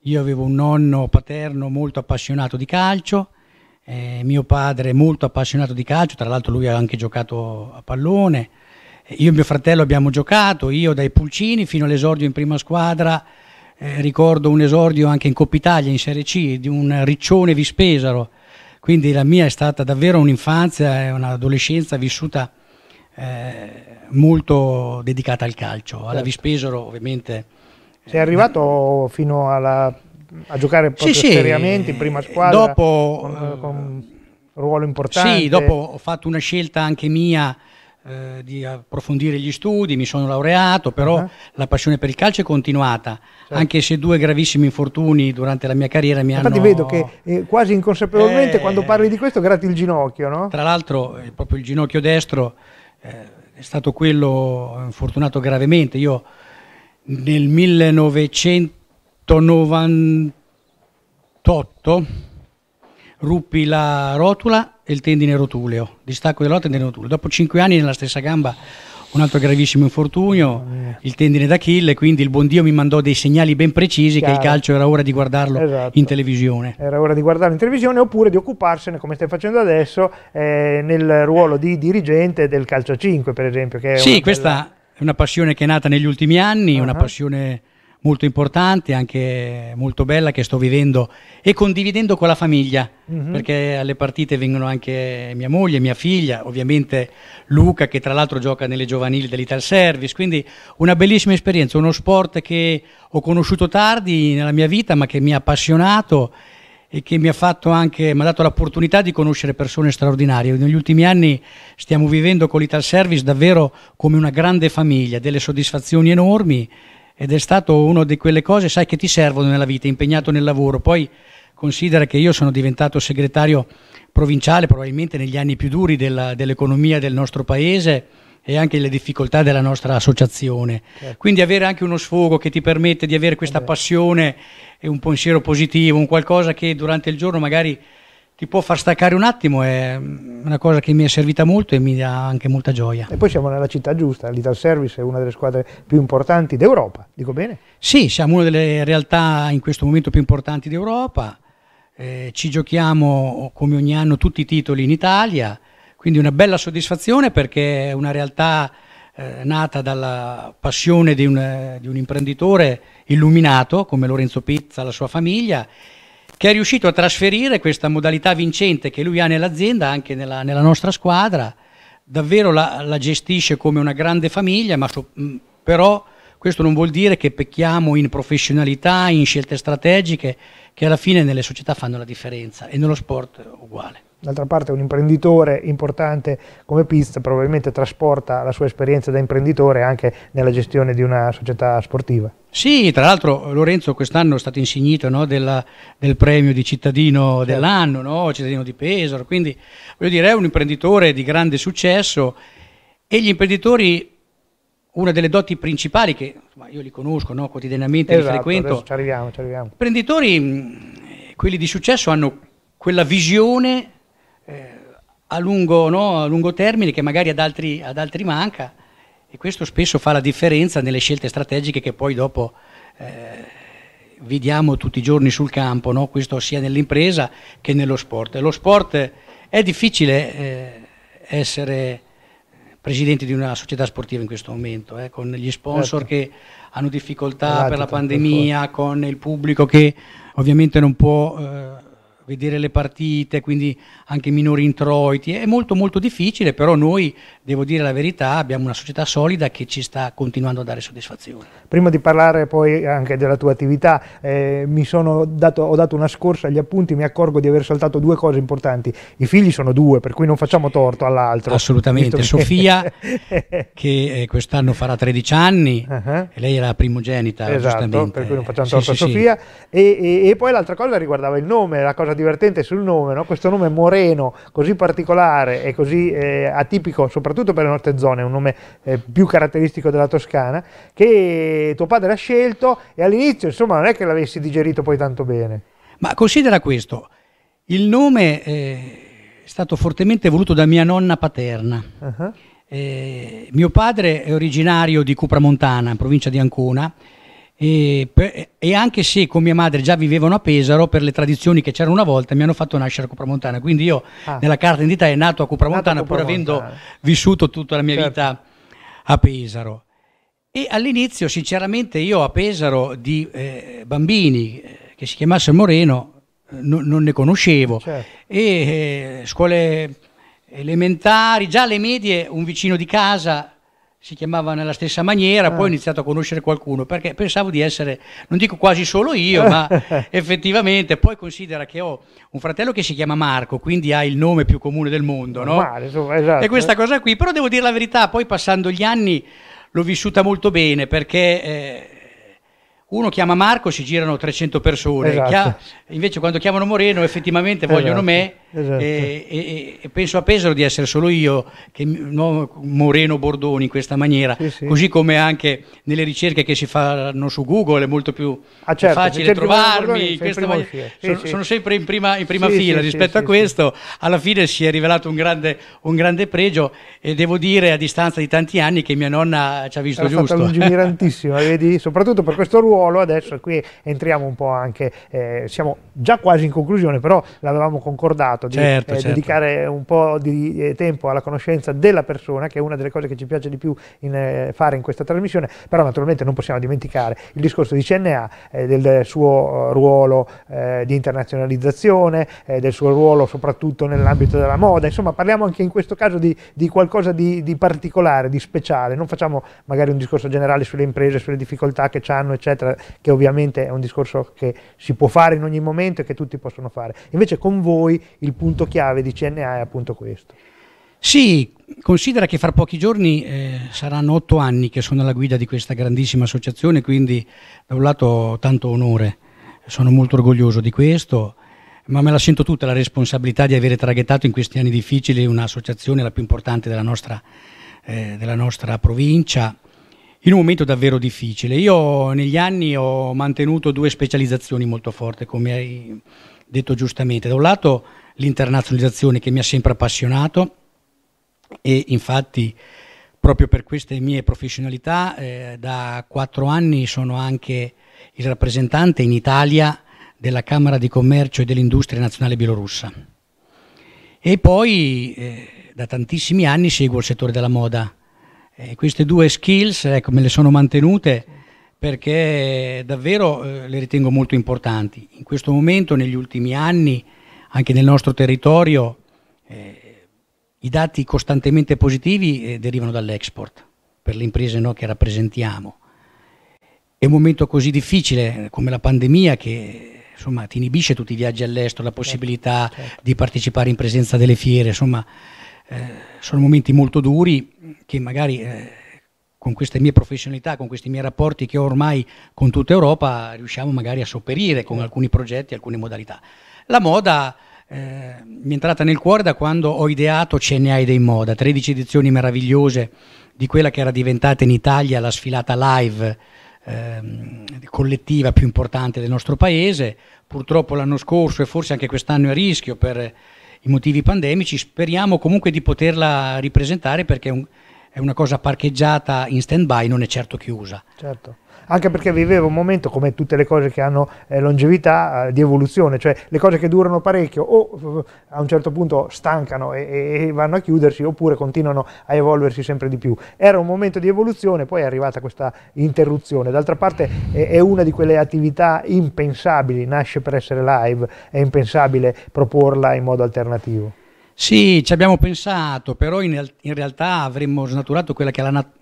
Io avevo un nonno paterno molto appassionato di calcio, eh, mio padre molto appassionato di calcio, tra l'altro lui ha anche giocato a pallone, io e mio fratello abbiamo giocato, io dai pulcini fino all'esordio in prima squadra, eh, ricordo un esordio anche in Coppa Italia in Serie C di un Riccione Vispesaro, quindi la mia è stata davvero un'infanzia e un'adolescenza vissuta eh, molto dedicata al calcio. Alla certo. Vispesaro ovviamente... Sei arrivato fino alla, a giocare sì, seriamente sì. in prima squadra? Dopo... Con, eh, con un ruolo importante? Sì, dopo ho fatto una scelta anche mia eh, di approfondire gli studi, mi sono laureato, però uh-huh. la passione per il calcio è continuata, certo. anche se due gravissimi infortuni durante la mia carriera mi Infatti hanno... Infatti vedo che eh, quasi inconsapevolmente eh... quando parli di questo grati il ginocchio, no? Tra l'altro eh, proprio il ginocchio destro eh, è stato quello eh, infortunato gravemente. Io nel 1998 ruppi la rotula e il tendine rotuleo, distacco della rotula e il tendine rotuleo. Dopo cinque anni nella stessa gamba un altro gravissimo infortunio, oh, il tendine d'Achille, quindi il buon Dio mi mandò dei segnali ben precisi Chiaro. che il calcio era ora di guardarlo esatto. in televisione. Era ora di guardarlo in televisione oppure di occuparsene, come stai facendo adesso, eh, nel ruolo di dirigente del calcio 5, per esempio. sì, bella... questa è una passione che è nata negli ultimi anni, uh-huh. una ah. passione molto importante, anche molto bella che sto vivendo e condividendo con la famiglia, mm-hmm. perché alle partite vengono anche mia moglie, mia figlia, ovviamente Luca che tra l'altro gioca nelle giovanili dell'Ital Service, quindi una bellissima esperienza, uno sport che ho conosciuto tardi nella mia vita ma che mi ha appassionato e che mi ha, fatto anche, mi ha dato l'opportunità di conoscere persone straordinarie. Negli ultimi anni stiamo vivendo con l'Ital Service davvero come una grande famiglia, delle soddisfazioni enormi ed è stato una di quelle cose, sai, che ti servono nella vita, impegnato nel lavoro. Poi considera che io sono diventato segretario provinciale probabilmente negli anni più duri della, dell'economia del nostro paese e anche le difficoltà della nostra associazione. Certo. Quindi avere anche uno sfogo che ti permette di avere questa eh passione e un pensiero positivo, un qualcosa che durante il giorno magari ti può far staccare un attimo, è una cosa che mi è servita molto e mi dà anche molta gioia. E poi siamo nella città giusta, l'Ital Service è una delle squadre più importanti d'Europa, dico bene? Sì, siamo una delle realtà in questo momento più importanti d'Europa, eh, ci giochiamo come ogni anno tutti i titoli in Italia, quindi una bella soddisfazione perché è una realtà eh, nata dalla passione di un, eh, di un imprenditore illuminato come Lorenzo Pizza, la sua famiglia che è riuscito a trasferire questa modalità vincente che lui ha nell'azienda, anche nella, nella nostra squadra, davvero la, la, gestisce come una grande famiglia, ma so, mm, però questo non vuol dire che pecchiamo in professionalità, in scelte strategiche, che alla fine nelle società fanno la differenza e nello sport uguale. D'altra parte un imprenditore importante come Pizza probabilmente trasporta la sua esperienza da imprenditore anche nella gestione di una società sportiva. Sì, tra l'altro Lorenzo quest'anno è stato insignito no, della, del premio di cittadino dell'anno, no? cittadino di Pesaro, quindi voglio dire è un imprenditore di grande successo e gli imprenditori, una delle doti principali che insomma, io li conosco no, quotidianamente, esatto, li frequento, ci arriviamo, ci arriviamo. imprenditori, quelli di successo hanno quella visione eh, a, lungo, a, lungo, termine che magari ad altri, ad altri manca e questo spesso fa la differenza nelle scelte strategiche che poi dopo eh, vediamo tutti i giorni sul campo, no? questo sia nell'impresa che nello sport. lo sport è difficile eh, essere presidente di una società sportiva in questo momento, eh, con gli sponsor certo. che hanno difficoltà certo. per la pandemia, con il pubblico che ovviamente non può eh, vedere le partite, quindi anche minori introiti. È molto molto difficile, però noi, devo dire la verità, abbiamo una società solida che ci sta continuando a dare soddisfazione. Prima di parlare poi anche della tua attività, eh, dato, ho dato una scorsa agli appunti, mi accorgo di aver saltato due cose importanti. I figli sono due, per cui non facciamo torto all'altro. Assolutamente, Visto Sofia [LAUGHS] che eh, quest'anno farà 13 anni, uh -huh. lei è la primogenita, esatto, per cui non facciamo torto sì, a Sofia. sì. E, e, e poi l'altra cosa riguardava il nome, la cosa cosa divertente sul nome, no? questo nome Moreno, così particolare e così eh, atipico, soprattutto per le nostre zone, è un nome eh, più caratteristico della Toscana, che tuo padre ha scelto e all'inizio insomma non è che l'avessi digerito poi tanto bene. Ma considera questo, il nome eh, è stato fortemente voluto da mia nonna paterna. Uh -huh. Eh, mio padre è originario di Cupramontana, in provincia di Ancona, e, per, e, anche se con mia madre già vivevano a Pesaro, per le tradizioni che c'erano una volta, mi hanno fatto nascere a Cupramontana. Quindi io ah. nella carta d'identità è nato a Cupramontana, nato a Cupramontana pur avendo vissuto tutta la mia certo. vita a Pesaro. E all'inizio, sinceramente, io a Pesaro di eh, bambini eh, che si chiamassero Moreno eh, no, non ne conoscevo. Certo. E eh, scuole elementari, già alle medie, un vicino di casa si chiamava nella stessa maniera, ah. poi ho ah. iniziato a conoscere qualcuno perché pensavo di essere, non dico quasi solo io, ma [LAUGHS] effettivamente poi considera che ho un fratello che si chiama Marco, quindi ha il nome più comune del mondo, no? Male, insomma, esatto. E questa cosa qui, però devo dire la verità, poi passando gli anni l'ho vissuta molto bene perché... Eh, uno chiama Marco si girano 300 persone, esatto. Chia- invece quando chiamano Moreno effettivamente vogliono esatto. me esatto. E, e, e, penso a Pesaro di essere solo io, che, no, Moreno Bordoni in questa maniera, sì, sì. così come anche nelle ricerche che si fanno su Google è molto più, ah, certo, facile trovarmi, Bordoni, man- sono, sì, sono, sempre in prima, in prima fila rispetto a questo, alla fine si è rivelato un grande, un grande, pregio e devo dire a distanza di tanti anni che mia nonna ci ha visto Era giusto. È stata lungimirantissima, vedi, soprattutto per questo ruolo ruolo adesso, qui entriamo un po' anche, eh, siamo già quasi in conclusione, però l'avevamo concordato di certo, eh, certo. dedicare un po' di eh, tempo alla conoscenza della persona, che è una delle cose che ci piace di più in, eh, fare in questa trasmissione, però naturalmente non possiamo dimenticare il discorso di CNA, eh, del suo ruolo di internazionalizzazione, del suo ruolo soprattutto nell'ambito della moda, insomma parliamo anche in questo caso di, di qualcosa di, di particolare, di speciale, non facciamo magari un discorso generale sulle imprese, sulle difficoltà che hanno, eccetera, che ovviamente è un discorso che si può fare in ogni momento e che tutti possono fare. Invece con voi il punto chiave di CNA è appunto questo. Sì, considera che fra pochi giorni eh, saranno otto anni che sono alla guida di questa grandissima associazione, quindi da un lato tanto onore, sono molto orgoglioso di questo, ma me la sento tutta la responsabilità di avere traghettato in questi anni difficili un'associazione la più importante della nostra, eh, della nostra provincia in un momento davvero difficile. Io negli anni ho mantenuto due specializzazioni molto forti, come hai detto giustamente. Da un lato l'internazionalizzazione che mi ha sempre appassionato e infatti proprio per queste mie professionalità eh, da quattro anni sono anche il rappresentante in Italia della Camera di Commercio e dell'Industria Nazionale Bielorussa. E poi eh, da tantissimi anni seguo il settore della moda eh, queste due skills ecco, me le sono mantenute perché davvero eh, le ritengo molto importanti. In questo momento, negli ultimi anni, anche nel nostro territorio, eh, i dati costantemente positivi eh, derivano dall'export per le imprese no, che rappresentiamo. È un momento così difficile eh, come la pandemia che insomma, ti inibisce tutti i viaggi all'estero, la certo, possibilità certo, certo. di partecipare in presenza delle fiere, insomma eh, sono momenti molto duri che magari eh, con queste mie professionalità, con questi miei rapporti che ho ormai con tutta Europa, riusciamo magari a sopperire con alcuni progetti, alcune modalità. La moda eh, mi è entrata nel cuore da quando ho ideato CNI dei Moda, 13 edizioni meravigliose di quella che era diventata in Italia la sfilata live ehm, collettiva più importante del nostro paese. Purtroppo l'anno scorso e forse anche quest'anno è a rischio per i motivi pandemici, speriamo comunque di poterla ripresentare perché è, un, è una cosa parcheggiata in stand by, non è certo chiusa. Certo anche perché viveva un momento come tutte le cose che hanno eh, longevità eh, di evoluzione, cioè le cose che durano parecchio o eh, a un certo punto stancano e, e, vanno a chiudersi oppure continuano a evolversi sempre di più. Era un momento di evoluzione, poi è arrivata questa interruzione. D'altra parte è, è una di quelle attività impensabili, nasce per essere live, è impensabile proporla in modo alternativo. Sì, ci abbiamo pensato, però in, in realtà avremmo snaturato quella che è la, natura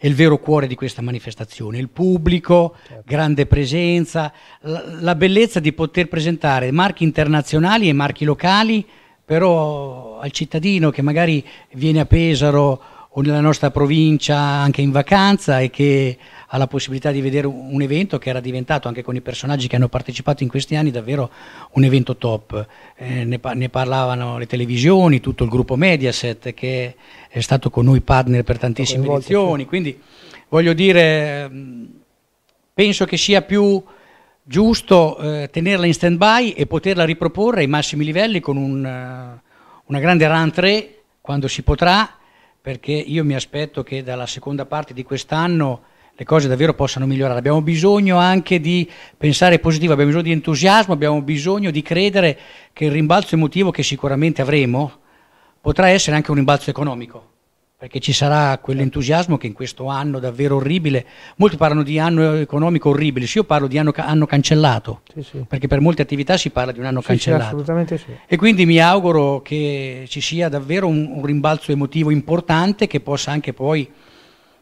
è il vero cuore di questa manifestazione, il pubblico, certo. grande presenza, la, bellezza di poter presentare marchi internazionali e marchi locali, però al cittadino che magari viene a Pesaro o nella nostra provincia anche in vacanza e che ha la possibilità di vedere un evento che era diventato anche con i personaggi che hanno partecipato in questi anni davvero un evento top. Eh, ne, ne, parlavano le televisioni, tutto il gruppo Mediaset che è stato con noi partner per tantissime edizioni, quindi voglio dire mm, penso che sia più giusto eh, tenerla in stand by e poterla riproporre ai massimi livelli con un, eh, una grande run 3 quando si potrà perché io mi aspetto che dalla seconda parte di quest'anno le cose davvero possano migliorare. Abbiamo bisogno anche di pensare positivo, abbiamo bisogno di entusiasmo, abbiamo bisogno di credere che il rimbalzo emotivo che sicuramente avremo potrà essere anche un rimbalzo economico perché ci sarà quell'entusiasmo che in questo anno davvero orribile, molti parlano di anno economico orribile, io parlo di anno, anno cancellato, sì, sì. perché per molte attività si parla di un anno cancellato. E quindi mi auguro che ci sia davvero un, un rimbalzo emotivo importante che possa anche poi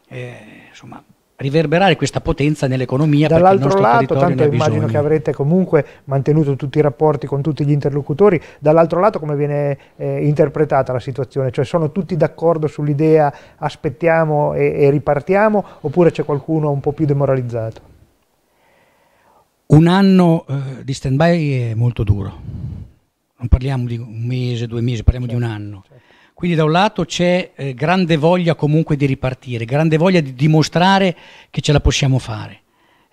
eh, insomma, riverberare questa potenza nell'economia. Dall'altro lato, tanto immagino che avrete comunque mantenuto tutti i rapporti con tutti gli interlocutori, dall'altro lato come viene eh, interpretata la situazione? Cioè sono tutti d'accordo sull'idea aspettiamo e, e ripartiamo oppure c'è qualcuno un po' più demoralizzato? Un anno eh, di stand-by è molto duro, non parliamo di un mese, due mesi, parliamo certo, di un anno. Certo quindi da un lato c'è eh, grande voglia comunque di ripartire, grande voglia di dimostrare che ce la possiamo fare.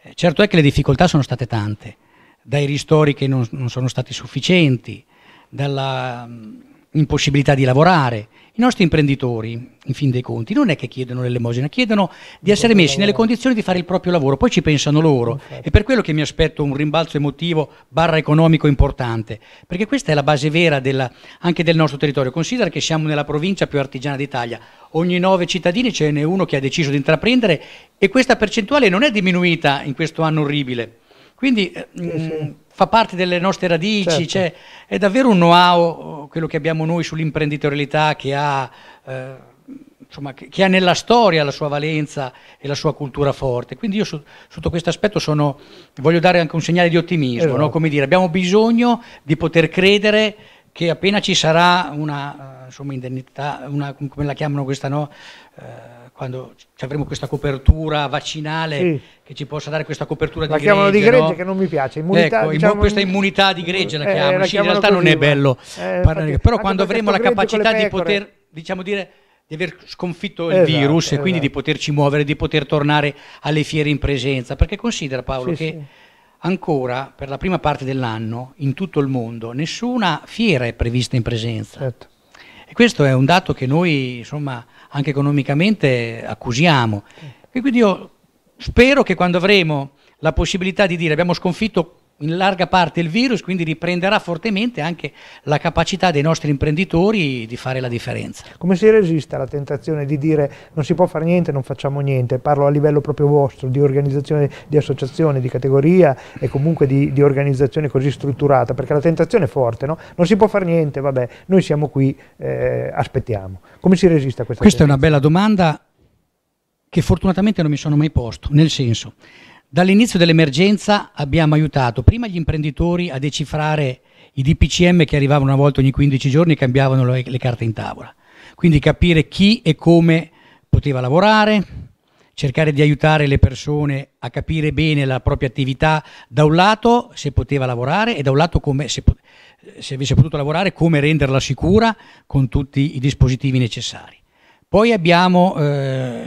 Eh, certo è che le difficoltà sono state tante, dai ristori che non, non sono stati sufficienti, dalla mh, mm, impossibilità di lavorare, i nostri imprenditori, in fin dei conti, non è che chiedono l'elemosina, chiedono di essere messi nelle condizioni di fare il proprio lavoro, poi ci pensano loro. Certo. È per quello che mi aspetto un rimbalzo emotivo barra economico importante, perché questa è la base vera della, anche del nostro territorio. Considera che siamo nella provincia più artigiana d'Italia, ogni nove cittadini ce n'è uno che ha deciso di intraprendere e questa percentuale non è diminuita in questo anno orribile quindi eh, mh, mm, fa parte delle nostre radici, certo. cioè, è davvero un know-how eh, quello che abbiamo noi sull'imprenditorialità che ha... Eh, insomma, che, ha nella storia la sua valenza e la sua cultura forte. Quindi io su, sotto questo aspetto sono, voglio dare anche un segnale di ottimismo, esatto. no? come dire, abbiamo bisogno di poter credere che appena ci sarà una, eh, insomma, indennità, una, come la chiamano questa, no? Eh, quando avremo questa copertura vaccinale sì. che ci possa dare questa copertura di gregge. la chiamano di gregge no? che non mi piace immunità, ecco, diciamo, questa immunità di gregge la eh, chiamano, eh, la sì, in realtà così, non è bello eh, infatti, però quando avremo la capacità di poter diciamo dire di aver sconfitto il esatto, virus esatto. e quindi di esatto. poterci muovere, di poter tornare alle fiere in presenza, perché considera Paolo sì, che sì. ancora per la prima parte dell'anno in tutto il mondo nessuna fiera è prevista in presenza. Certo. E questo è un dato che noi, insomma, anche economicamente accusiamo. E quindi io spero che quando avremo la possibilità di dire abbiamo sconfitto in larga parte il virus, quindi riprenderà fortemente anche la capacità dei nostri imprenditori di fare la differenza. Come si resiste alla tentazione di dire non si può fare niente, non facciamo niente? Parlo a livello proprio vostro, di organizzazione, di associazione, di categoria e comunque di, di organizzazione così strutturata, perché la tentazione è forte, no? Non si può fare niente, vabbè, noi siamo qui, eh, aspettiamo. Come si resiste a questa Questa tendenza? è una bella domanda che fortunatamente non mi sono mai posto, nel senso Dall'inizio dell'emergenza abbiamo aiutato prima gli imprenditori a decifrare i DPCM che arrivavano una volta ogni 15 giorni e cambiavano le, le carte in tavola, quindi capire chi e come poteva lavorare, cercare di aiutare le persone a capire bene la propria attività, da un lato se poteva lavorare e da un lato come, se, se, avesse potuto lavorare come renderla sicura con tutti i dispositivi necessari. Poi abbiamo eh,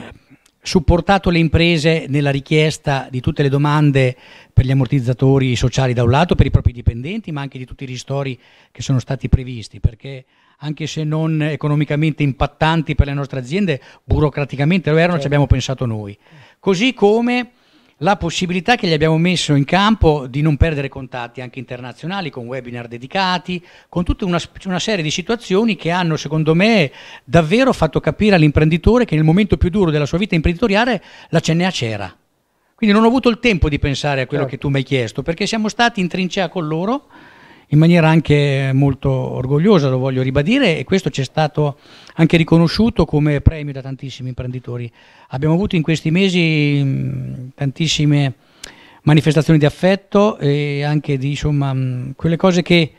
supportato le imprese nella richiesta di tutte le domande per gli ammortizzatori sociali da un lato, per i propri dipendenti, ma anche di tutti i ristori che sono stati previsti, perché anche se non economicamente impattanti per le nostre aziende, burocraticamente lo erano, certo. ci abbiamo pensato noi. Così come la possibilità che gli abbiamo messo in campo di non perdere contatti anche internazionali con webinar dedicati, con tutta una, una serie di situazioni che hanno secondo me davvero fatto capire all'imprenditore che nel momento più duro della sua vita imprenditoriale la CNA c'era. Quindi non ho avuto il tempo di pensare a quello certo. che tu mi hai chiesto, perché siamo stati in trincea con loro, in maniera anche molto orgogliosa, lo voglio ribadire, e questo ci è stato anche riconosciuto come premio da tantissimi imprenditori. Abbiamo avuto in questi mesi mm, tantissime manifestazioni di affetto e anche di insomma, mm, quelle cose che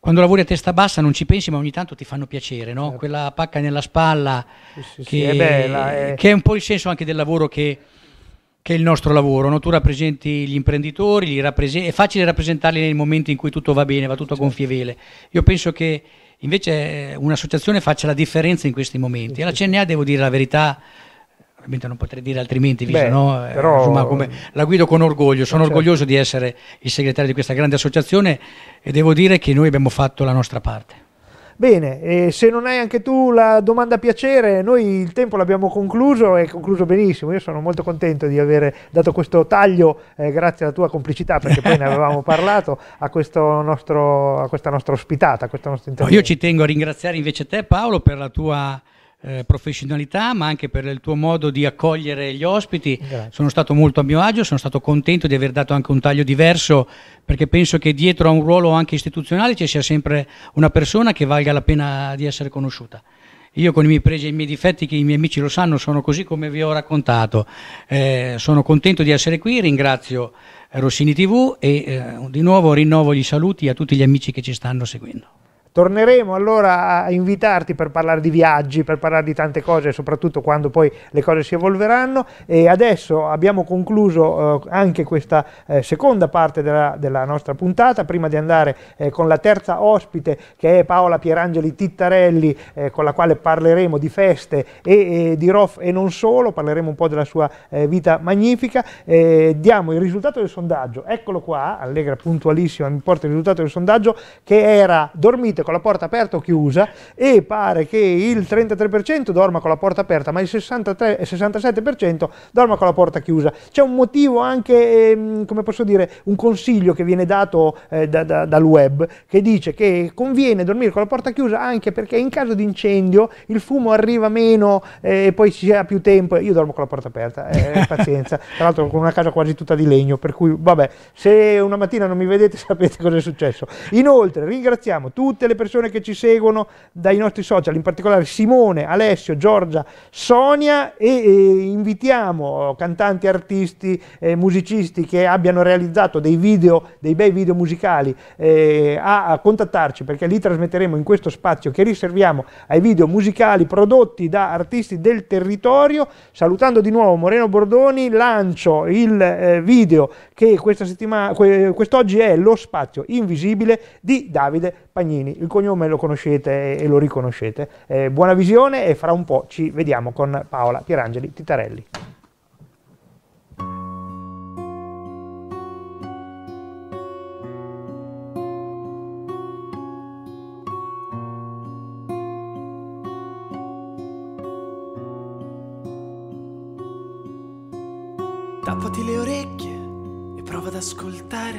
quando lavori a testa bassa non ci pensi, ma ogni tanto ti fanno piacere, no? Certo. Quella pacca nella spalla, sì, sì, che, sì, eh è bella, è... Eh, che è un po' il senso anche del lavoro che che è il nostro lavoro, no? tu rappresenti gli imprenditori, rapprese- è facile rappresentarli nei momenti in cui tutto va bene, va tutto certo. a gonfie certo. vele. Io penso che invece un'associazione faccia la differenza in questi momenti. E la CNA devo dire la verità, ovviamente non potrei dire altrimenti, visto, Beh, no? però... Insomma, come, la guido con orgoglio, sono ah, certo. orgoglioso di essere il segretario di questa grande associazione e devo dire che noi abbiamo fatto la nostra parte. Bene, e se non hai anche tu la domanda a piacere, noi il tempo l'abbiamo concluso e concluso benissimo. Io sono molto contento di aver dato questo taglio, eh, grazie alla tua complicità, perché poi ne avevamo [LAUGHS] parlato, a, nostro, a, questa nostra ospitata, a questo nostro intervento. No, io ci tengo a ringraziare invece te Paolo per la tua eh, professionalità, ma anche per il tuo modo di accogliere gli ospiti. Grazie. Sono stato molto a mio agio, sono stato contento di aver dato anche un taglio diverso, perché penso che dietro a un ruolo anche istituzionale ci sia sempre una persona che valga la pena di essere conosciuta. Io con i miei pregi e i miei difetti, che i miei amici lo sanno, sono così come vi ho raccontato. Eh, sono contento di essere qui, ringrazio Rossini TV e eh, di nuovo rinnovo gli saluti a tutti gli amici che ci stanno seguendo. Torneremo allora a invitarti per parlare di viaggi, per parlare di tante cose, soprattutto quando poi le cose si evolveranno. E adesso abbiamo concluso eh, anche questa eh, seconda parte della, della, nostra puntata, prima di andare eh, con la terza ospite che è Paola Pierangeli Tittarelli, eh, con la quale parleremo di feste e, e di Roff e non solo, parleremo un po' della sua eh, vita magnifica. diamo il risultato del sondaggio, eccolo qua, Allegra puntualissima, mi porta il risultato del sondaggio che era dormito solito con la porta aperta o chiusa e pare che il 33% dorma con la porta aperta, ma il 63, 67% dorma con la porta chiusa. C'è un motivo anche, ehm, come posso dire, un consiglio che viene dato eh, da, da, dal web che dice che conviene dormire con la porta chiusa anche perché in caso di incendio il fumo arriva meno eh, e poi si ha più tempo. Io dormo con la porta aperta, eh, eh pazienza. [LAUGHS] Tra l'altro con una casa quasi tutta di legno, per cui vabbè, se una mattina non mi vedete [LAUGHS] sapete cosa è successo. Inoltre ringraziamo tutte le le persone che ci seguono dai nostri social, in particolare Simone, Alessio, Giorgia, Sonia e, e invitiamo cantanti, artisti, eh, musicisti che abbiano realizzato dei video, dei bei video musicali eh, a, a contattarci perché li trasmetteremo in questo spazio che riserviamo ai video musicali prodotti da artisti del territorio. Salutando di nuovo Moreno Bordoni, lancio il eh, video che questa settimana, quest'oggi è Lo spazio invisibile di Davide Pagnini, il cognome lo conoscete e lo riconoscete. Eh, buona visione e fra un po' ci vediamo con Paola Pierangeli Titarelli. Tappati le orecchie e prova ad ascoltare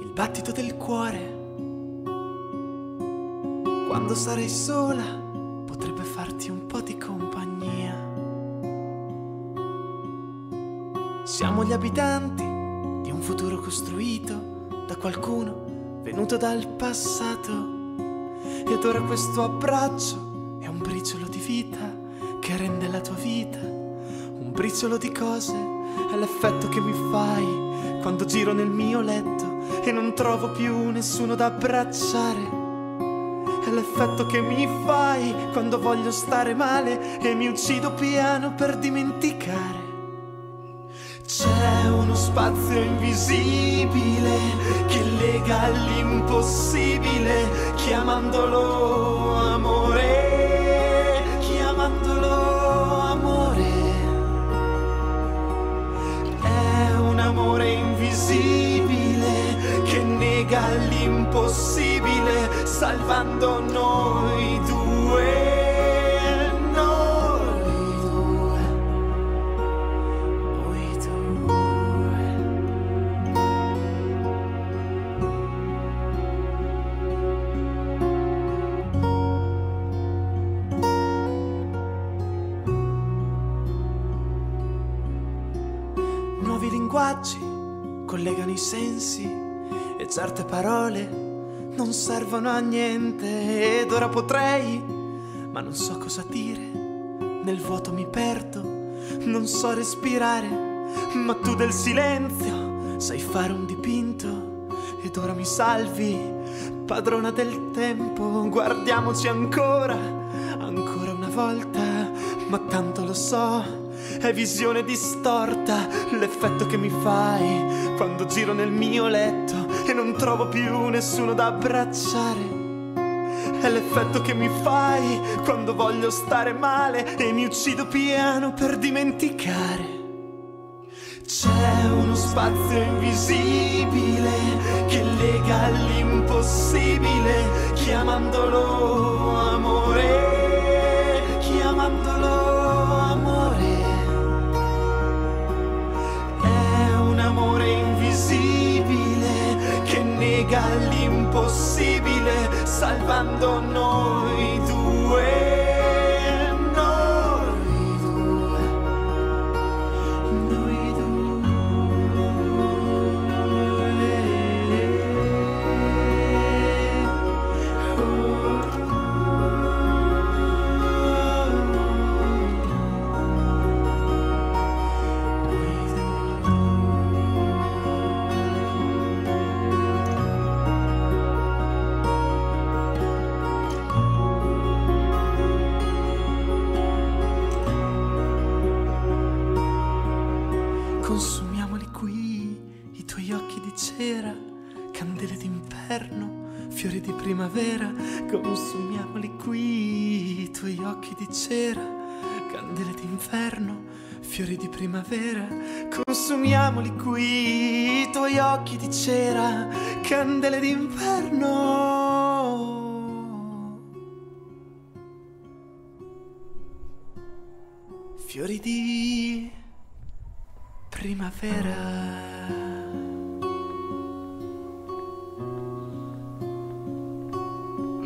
il battito del cuore quando sarai sola potrebbe farti un po' di compagnia. Siamo gli abitanti di un futuro costruito da qualcuno venuto dal passato. Ed ora questo abbraccio è un briciolo di vita che rende la tua vita un briciolo di cose. È l'effetto che mi fai quando giro nel mio letto e non trovo più nessuno da abbracciare è l'effetto che mi fai quando voglio stare male e mi uccido piano per dimenticare. C'è uno spazio invisibile che lega l'impossibile, chiamandolo amore, chiamandolo amore. È un amore invisibile che nega l'impossibile salvando noi due, noi due, noi due. Nuovi linguaggi collegano i sensi e certe parole non servono a niente ed ora potrei, ma non so cosa dire, nel vuoto mi perdo, non so respirare, ma tu del silenzio sai fare un dipinto ed ora mi salvi, padrona del tempo, guardiamoci ancora, ancora una volta, ma tanto lo so. È visione distorta l'effetto che mi fai quando giro nel mio letto trovo più nessuno da abbracciare. È l'effetto che mi fai quando voglio stare male e mi uccido piano per dimenticare. C'è uno spazio invisibile che lega l'impossibile chiamandolo don't know. primavera, consumiamoli qui, i tuoi occhi di cera, candele d'inferno, fiori di primavera, consumiamoli qui, i tuoi occhi di cera, candele d'inferno. Fiori di primavera.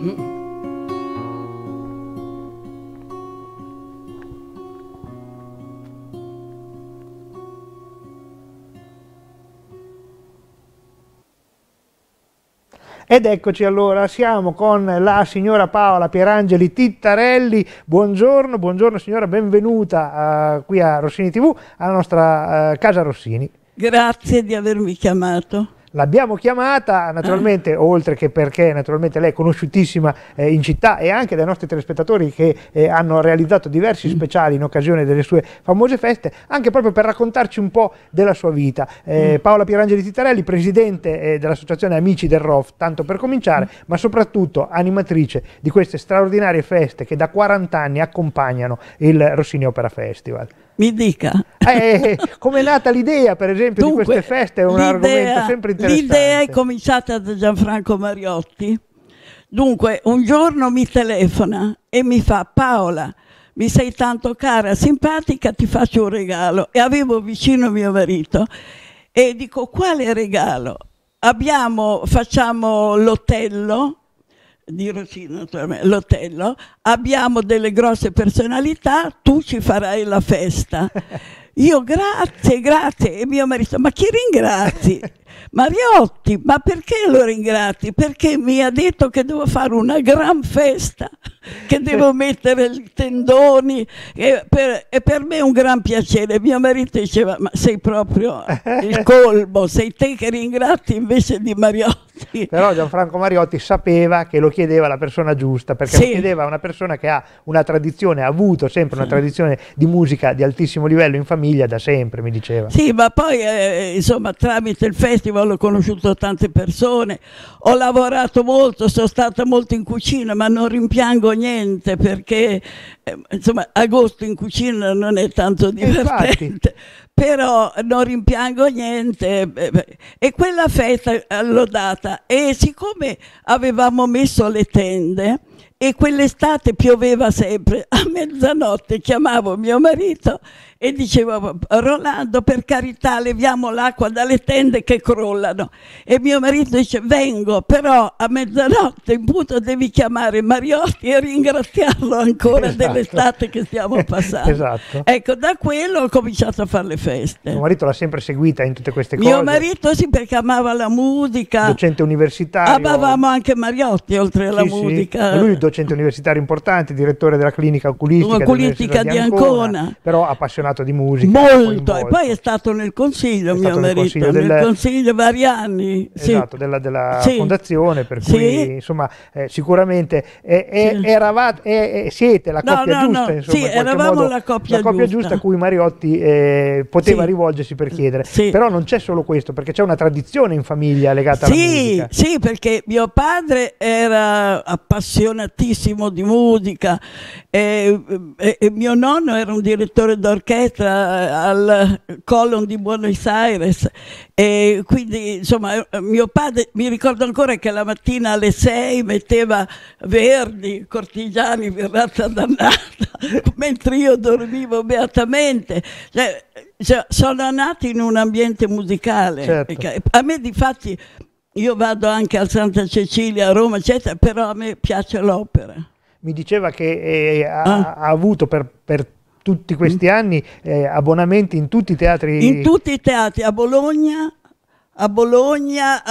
Mm. Ed eccoci allora, siamo con la signora Paola Pierangeli Tittarelli, buongiorno, buongiorno signora, benvenuta uh, qui a Rossini TV, alla nostra uh, casa Rossini. Grazie di avermi chiamato. L'abbiamo chiamata naturalmente, ah. oltre che perché naturalmente lei è conosciutissima eh, in città e anche dai nostri telespettatori che eh, hanno realizzato diversi mm. speciali in occasione delle sue famose feste, anche proprio per raccontarci un po' della sua vita. Eh, mm. Paola Pierangeli Titarelli, presidente eh, dell'associazione Amici del ROF, tanto per cominciare, mm. ma soprattutto animatrice di queste straordinarie feste che da 40 anni accompagnano il Rossini Opera Festival. Mi dica. Eh, Come è nata l'idea, per esempio, Dunque, di queste feste? È un argomento sempre interessante. L'idea è cominciata da Gianfranco Mariotti. Dunque, un giorno mi telefona e mi fa Paola, mi sei tanto cara, simpatica, ti faccio un regalo. E avevo vicino mio marito e dico quale regalo? Abbiamo, facciamo l'otello di Rocino, l'Otello, abbiamo delle grosse personalità, tu ci farai la festa. [LAUGHS] Io grazie, grazie. E mio marito, ma chi ringrazi? [LAUGHS] Mariotti, ma perché lo ringrazi? Perché mi ha detto che devo fare una gran festa che devo mettere i tendoni e per, e per, me è un gran piacere. Mio marito diceva ma sei proprio il [LAUGHS] colmo, sei te che ringrazi invece di Mariotti. Però Gianfranco Mariotti sapeva che lo chiedeva la persona giusta perché sì. lo chiedeva una persona che ha una tradizione, ha avuto sempre una sì. tradizione di musica di altissimo livello in famiglia da sempre, mi diceva. Sì, ma poi eh, insomma tramite il festival ho conosciuto tante persone, ho lavorato molto, sono stata molto in cucina ma non rimpiango niente perché eh, insomma agosto in cucina non è tanto eh, divertente, Infatti. [LAUGHS] però non rimpiango niente eh, e quella festa l'ho data e siccome avevamo messo le tende e quell'estate pioveva sempre, [LAUGHS] a mezzanotte chiamavo mio marito e dicevo Rolando per carità leviamo l'acqua dalle tende che crollano e mio marito dice vengo però a mezzanotte in punto devi chiamare Mariotti e ringraziarlo ancora esatto. dell'estate che stiamo [LAUGHS] passando esatto. ecco da quello ho cominciato a fare le feste mio marito l'ha sempre seguita in tutte queste cose mio marito sì perché amava la musica docente universitario amavamo anche Mariotti oltre alla sì, musica sì. lui è un docente universitario importante direttore della clinica oculistica, oculistica di Ancona, di Ancona però appassionato appassionato di musica. Molto, poi e poi è stato nel consiglio è mio marito, consiglio nel consiglio vari anni. Esatto, sì. della, della sì. fondazione, per cui insomma eh, sicuramente eh, eh, eravate, siete la coppia no, no, giusta. No. Insomma, sì, eravamo modo, la coppia, la coppia giusta. a cui Mariotti eh, poteva rivolgersi per chiedere. Però non c'è solo questo, perché c'è una tradizione in famiglia legata alla musica. Sì, perché mio padre era appassionatissimo di musica e, e, e mio nonno era un direttore d'orchestra Elettra eh, al Colon di Buenos Aires e quindi insomma mio padre mi ricordo ancora che la mattina alle 6 metteva Verdi, Cortigiani, Verrata Dannata [LAUGHS] mentre io dormivo beatamente cioè, cioè, sono nati in un ambiente musicale certo. a me di fatti io vado anche al Santa Cecilia a Roma eccetera però a me piace l'opera mi diceva che eh, ha, ah. ha avuto per, per tutti questi mm. anni eh, abbonamenti in tutti i teatri? In tutti i teatri, a Bologna, a Bologna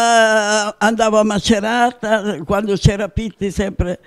eh, andavo a Macerata, quando c'era Pitti sempre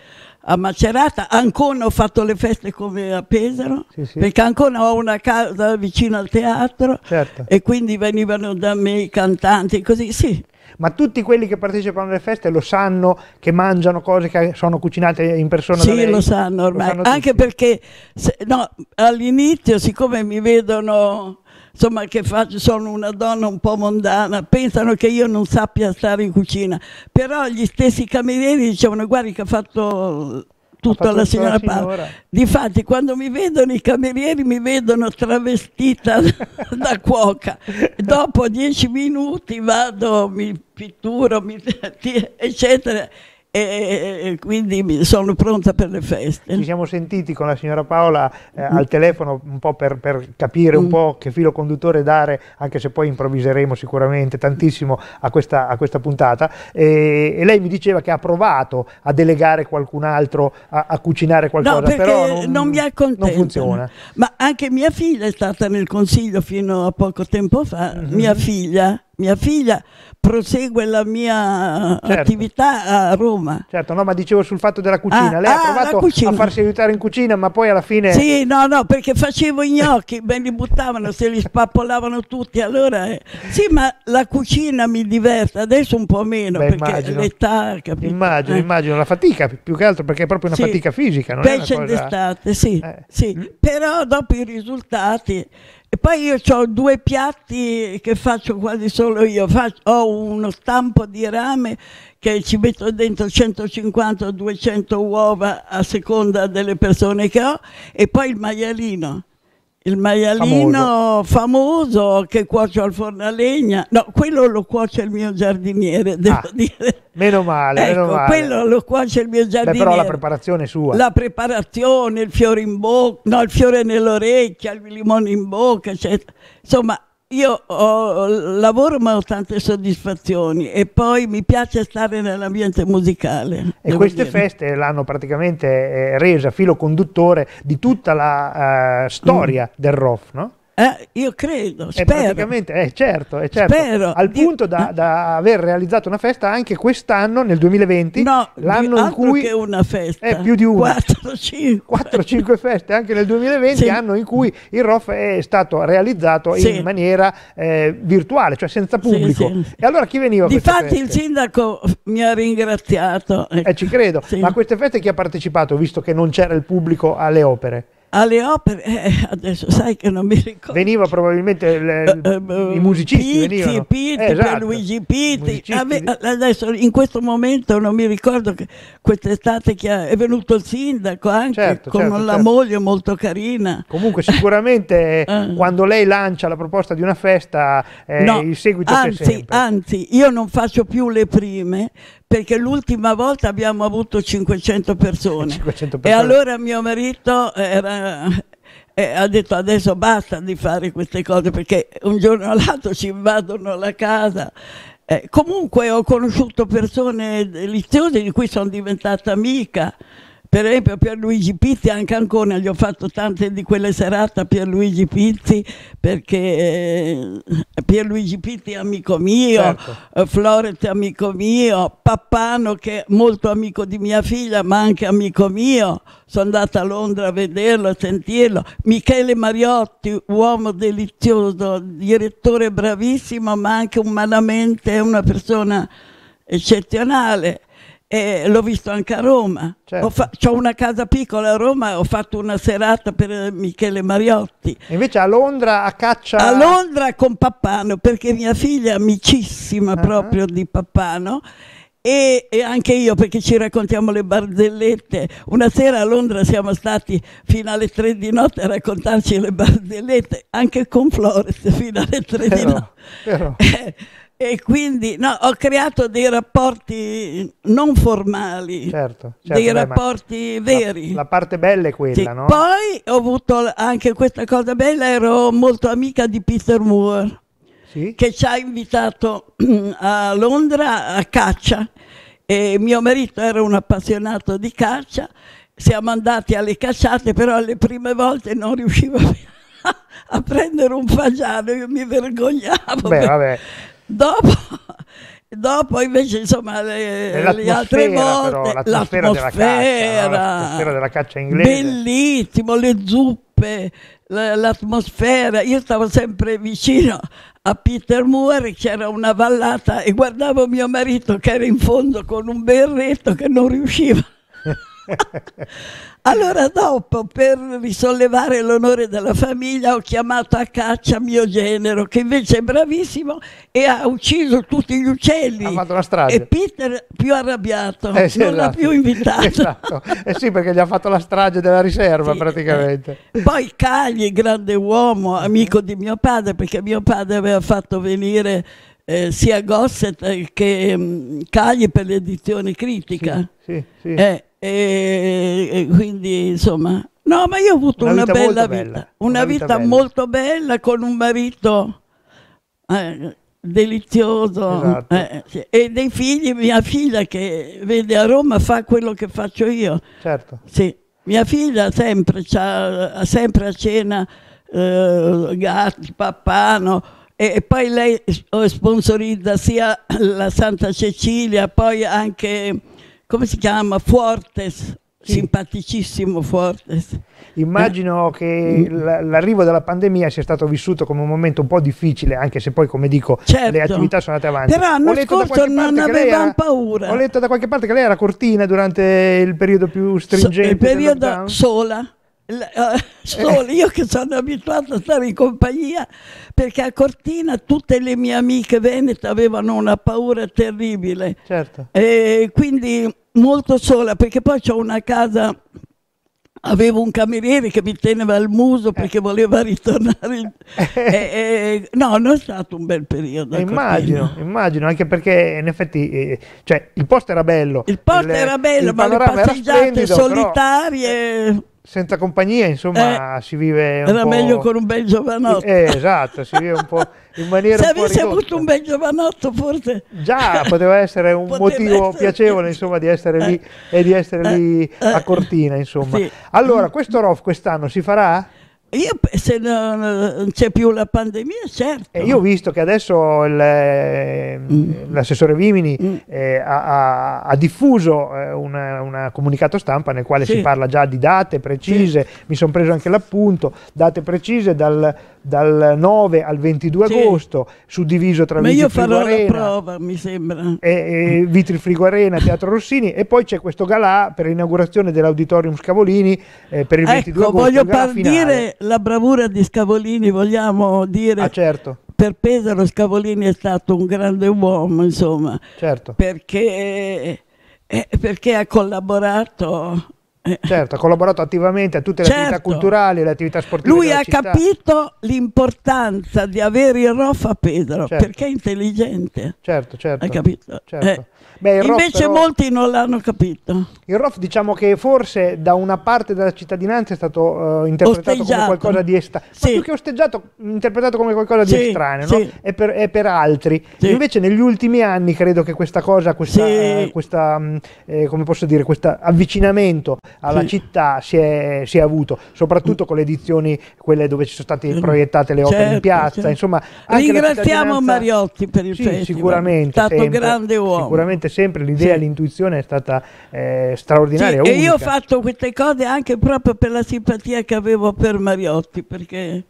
a Macerata, Ancona ho fatto le feste come a Pesaro, sì, sì. perché Ancona ho una casa vicino al teatro certo. e quindi venivano da me i cantanti, così sì ma tutti quelli che partecipano alle feste lo sanno che mangiano cose che sono cucinate in persona sì, da lei? Sì, lo sanno ormai, lo sanno anche perché se, no, all'inizio siccome mi vedono insomma che faccio, sono una donna un po' mondana, pensano che io non sappia stare in cucina, però gli stessi camerieri dicevano guardi che ha fatto tutta la signora Paola. Difatti, quando mi vedono i camerieri, mi vedono travestita [LAUGHS] da cuoca. Dopo dieci minuti vado, mi pitturo, mi, [LAUGHS] eccetera e quindi sono pronta per le feste. Ci siamo sentiti con la signora Paola eh, al telefono un po' per, per capire un mm. po' che filo conduttore dare, anche se poi improvviseremo sicuramente tantissimo a questa, a questa puntata. E, e, lei mi diceva che ha provato a delegare qualcun altro a, a cucinare qualcosa, no, però non, non mi accontento. Non funziona. Ma anche mia figlia è stata nel consiglio fino a poco tempo fa, mm -hmm. mia figlia mia figlia prosegue la mia certo. attività a Roma. Certo, no, ma dicevo sul fatto della cucina. Ah, Lei ah, ha provato a farsi aiutare in cucina, ma poi alla fine... Sì, no, no, perché facevo i gnocchi, me li buttavano, se li spappolavano tutti, allora... Eh. Sì, ma la cucina mi diverte, adesso un po' meno, Beh, perché immagino. l'età, capito? Immagino, eh. immagino, la fatica più che altro, perché è proprio una sì. fatica fisica, non Pece è una cosa... d'estate, sì, eh. sì. Mm. Però dopo i risultati e poi io ho due piatti che faccio quasi solo io, faccio, ho uno stampo di rame che ci metto dentro 150-200 uova a seconda delle persone che ho e poi il maialino il maialino famoso. famoso. che cuocio al forno a legna, no, quello lo cuoce il mio giardiniere, ah, devo ah, dire. Meno male, ecco, meno male. Quello lo cuoce il mio giardiniere. Beh, però la preparazione è sua. La preparazione, il fiore in bocca, no, il fiore nell'orecchia, il limone in bocca, eccetera. Insomma, io ho, lavoro ma ho tante soddisfazioni e poi mi piace stare nell'ambiente musicale. E queste dire. feste l'hanno praticamente eh, resa filo conduttore di tutta la uh, storia mm. del ROF, no? Eh, io credo, eh, spero. praticamente, eh, certo, è eh, certo. Spero, Al punto da, da, aver realizzato una festa anche quest'anno, nel 2020, no, l'anno in cui... che una festa. È eh, più di una. 4-5. feste anche nel 2020, sì. anno in cui il ROF è stato realizzato sì. in maniera eh, virtuale, cioè senza pubblico. Sì, sì. e allora chi veniva Difatti il sindaco mi ha ringraziato. Eh, ci credo. Ma a queste feste chi ha partecipato, visto che non c'era il pubblico alle opere? alle opere, eh, eh, adesso sai che non mi ricordo. Veniva probabilmente le, uh, uh, i musicisti. Pitti, Pitti, eh, esatto. Luigi Pitti. Ave, adesso in questo momento non mi ricordo che quest'estate che è venuto il sindaco anche certo, con certo, la certo. moglie molto carina. Comunque [LAUGHS] sicuramente uh, quando lei lancia la proposta di una festa eh, no, il seguito anzi, Anzi, io non faccio più le prime perché l'ultima volta abbiamo avuto 500 persone. 500 persone. E allora mio marito eh, era, eh, ha detto adesso basta di fare queste cose perché un giorno o l'altro ci invadono la casa. Eh, comunque ho conosciuto persone deliziose di cui sono diventata amica per esempio Pierluigi Pizzi anche Ancona, gli ho fatto tante di quelle serate a Pierluigi Pizzi perché eh, Pierluigi Pizzi è amico mio, certo. Eh, Floret è amico mio, Pappano che è molto amico di mia figlia ma anche amico mio, sono andata a Londra a vederlo, a sentirlo, Michele Mariotti, uomo delizioso, direttore bravissimo ma anche umanamente una persona eccezionale eh, l'ho visto anche a Roma. Certo. Ho, fa- una casa piccola a Roma, e ho fatto una serata per eh, Michele Mariotti. Invece a Londra a caccia... A Londra con Pappano, perché mia figlia è amicissima uh-huh. proprio di Pappano. E, e, anche io perché ci raccontiamo le barzellette. Una sera a Londra siamo stati fino alle tre di notte a raccontarci le barzellette, anche con Flores fino alle tre di notte. Però. [LAUGHS] Eh, e quindi no, ho creato dei rapporti non formali, certo, certo, dei beh, rapporti veri. La, la, parte bella è quella, sì. no? Poi ho avuto anche questa cosa bella, ero molto amica di Peter Moore, sì? che ci ha invitato [CLEARS THROAT] a Londra a caccia. E mio marito era un appassionato di caccia, siamo andati alle cacciate, però le prime volte non riuscivo [LAUGHS] a prendere un fagiano, io mi vergognavo. Beh, vabbè. Dopo, dopo invece insomma le, le altre volte però, l'atmosfera, l'atmosfera, della caccia, l'atmosfera della caccia inglese bellissimo le zuppe l'atmosfera io stavo sempre vicino a Peter Moore c'era una vallata e guardavo mio marito che era in fondo con un berretto che non riusciva [LAUGHS] allora dopo, per risollevare l'onore della famiglia, ho chiamato a caccia mio genero, che invece è bravissimo e ha ucciso tutti gli uccelli. Ha fatto una strage. E Peter, più arrabbiato, eh sì, non esatto. l'ha più invitato. [LAUGHS] Esatto. Eh sì, perché gli ha fatto la strage della riserva sì. praticamente. Eh, poi Cagli, grande uomo, amico di mio padre, perché mio padre aveva fatto venire... Eh, sia Gosset che um, Cagli per l'edizione critica. Sì, sì, sì. Eh, e quindi insomma, no, ma io ho avuto una, una vita bella vita, bella. Una, una, vita, vita bella. molto bella con un marito eh, delizioso esatto. eh, e dei figli, mia figlia che vede a Roma fa quello che faccio io. Certo. Sì. Mia figlia sempre, ha sempre a cena eh, gatti, pappano, e poi lei sponsorizza sia la Santa Cecilia, poi anche come si chiama? Fuertes, sì. simpaticissimo Fuertes. Immagino eh, che l'arrivo della pandemia sia stato vissuto come un momento un po' difficile, anche se poi, come dico, certo. le attività sono andate avanti. Però l'anno scorso non avevamo paura. Ho letto da qualche parte che lei era cortina durante il periodo più stringente. So, il periodo sola. Eh, solo io che sono abituata a stare in compagnia perché a Cortina tutte le mie amiche venete avevano una paura terribile certo. e quindi molto sola perché poi ho una casa avevo un cameriere che mi teneva al muso eh. perché voleva ritornare. In... [LAUGHS] Eh. e, e, no, non è stato un bel periodo. Immagino, immagino, anche perché in effetti eh, cioè, il posto era bello. Il posto il, era bello, ma le passeggiate solitarie... Però senza compagnia, insomma, eh, si vive un era po'... meglio con un bel giovanotto. Eh, esatto, si vive un po' in maniera Se avessi avuto un bel giovanotto, forse... Già, poteva essere un [LAUGHS] poteva motivo essere... piacevole, insomma, di essere eh, lì e di essere lì eh, a eh, Cortina, insomma. Sì. Allora, questo ROF quest'anno si farà? Io, se non c'è più la pandemia, certo. Eh, io ho visto che adesso mm. Eh, l'assessore mm. Vimini mm. Eh, ha, ha, diffuso eh, un comunicato stampa nel quale sì. si parla già di date precise, sì. mi sono preso anche l'appunto, date precise dal dal 9 al 22 sì. agosto, suddiviso tra Ma Vitri Frigo Arena. Prova, e, e Vitri Frigo Arena, Teatro Rossini e poi c'è questo galà per l'inaugurazione dell'Auditorium Scavolini eh, per il ecco, 22 agosto. voglio par- dire la bravura di Scavolini, vogliamo dire ah, certo per Pesaro Scavolini è stato un grande uomo, insomma, certo. perché, eh, perché ha collaborato eh. Certo, ha collaborato attivamente a tutte le certo. attività culturali e le attività sportive. Lui ha città. capito l'importanza di avere il ROF a Pedro certo. perché è intelligente. Certo, certo. Hai capito? Certo. Eh. Beh, Invece però, molti non l'hanno capito. Il ROF diciamo che forse da una parte della cittadinanza è stato uh, interpretato osteggiato. come qualcosa di estraneo, sì. più che osteggiato, interpretato come qualcosa sì, di estraneo, sì. no? è, per, è, per, altri. Invece negli ultimi anni credo che questa cosa, questa, eh, questa, mm, eh, come posso dire, questo avvicinamento alla città si è, si è, avuto, soprattutto con le edizioni, quelle dove ci sono state mm. proiettate le opere certo, in piazza. Certo. Insomma, Ringraziamo Mariotti per il sì, festival. sicuramente. È stato sempre, grande uomo. Sicuramente veramente sempre l'idea, sì. l'intuizione è stata eh, straordinaria. Sì, e io ho fatto queste cose anche proprio per la simpatia che avevo per Mariotti, perché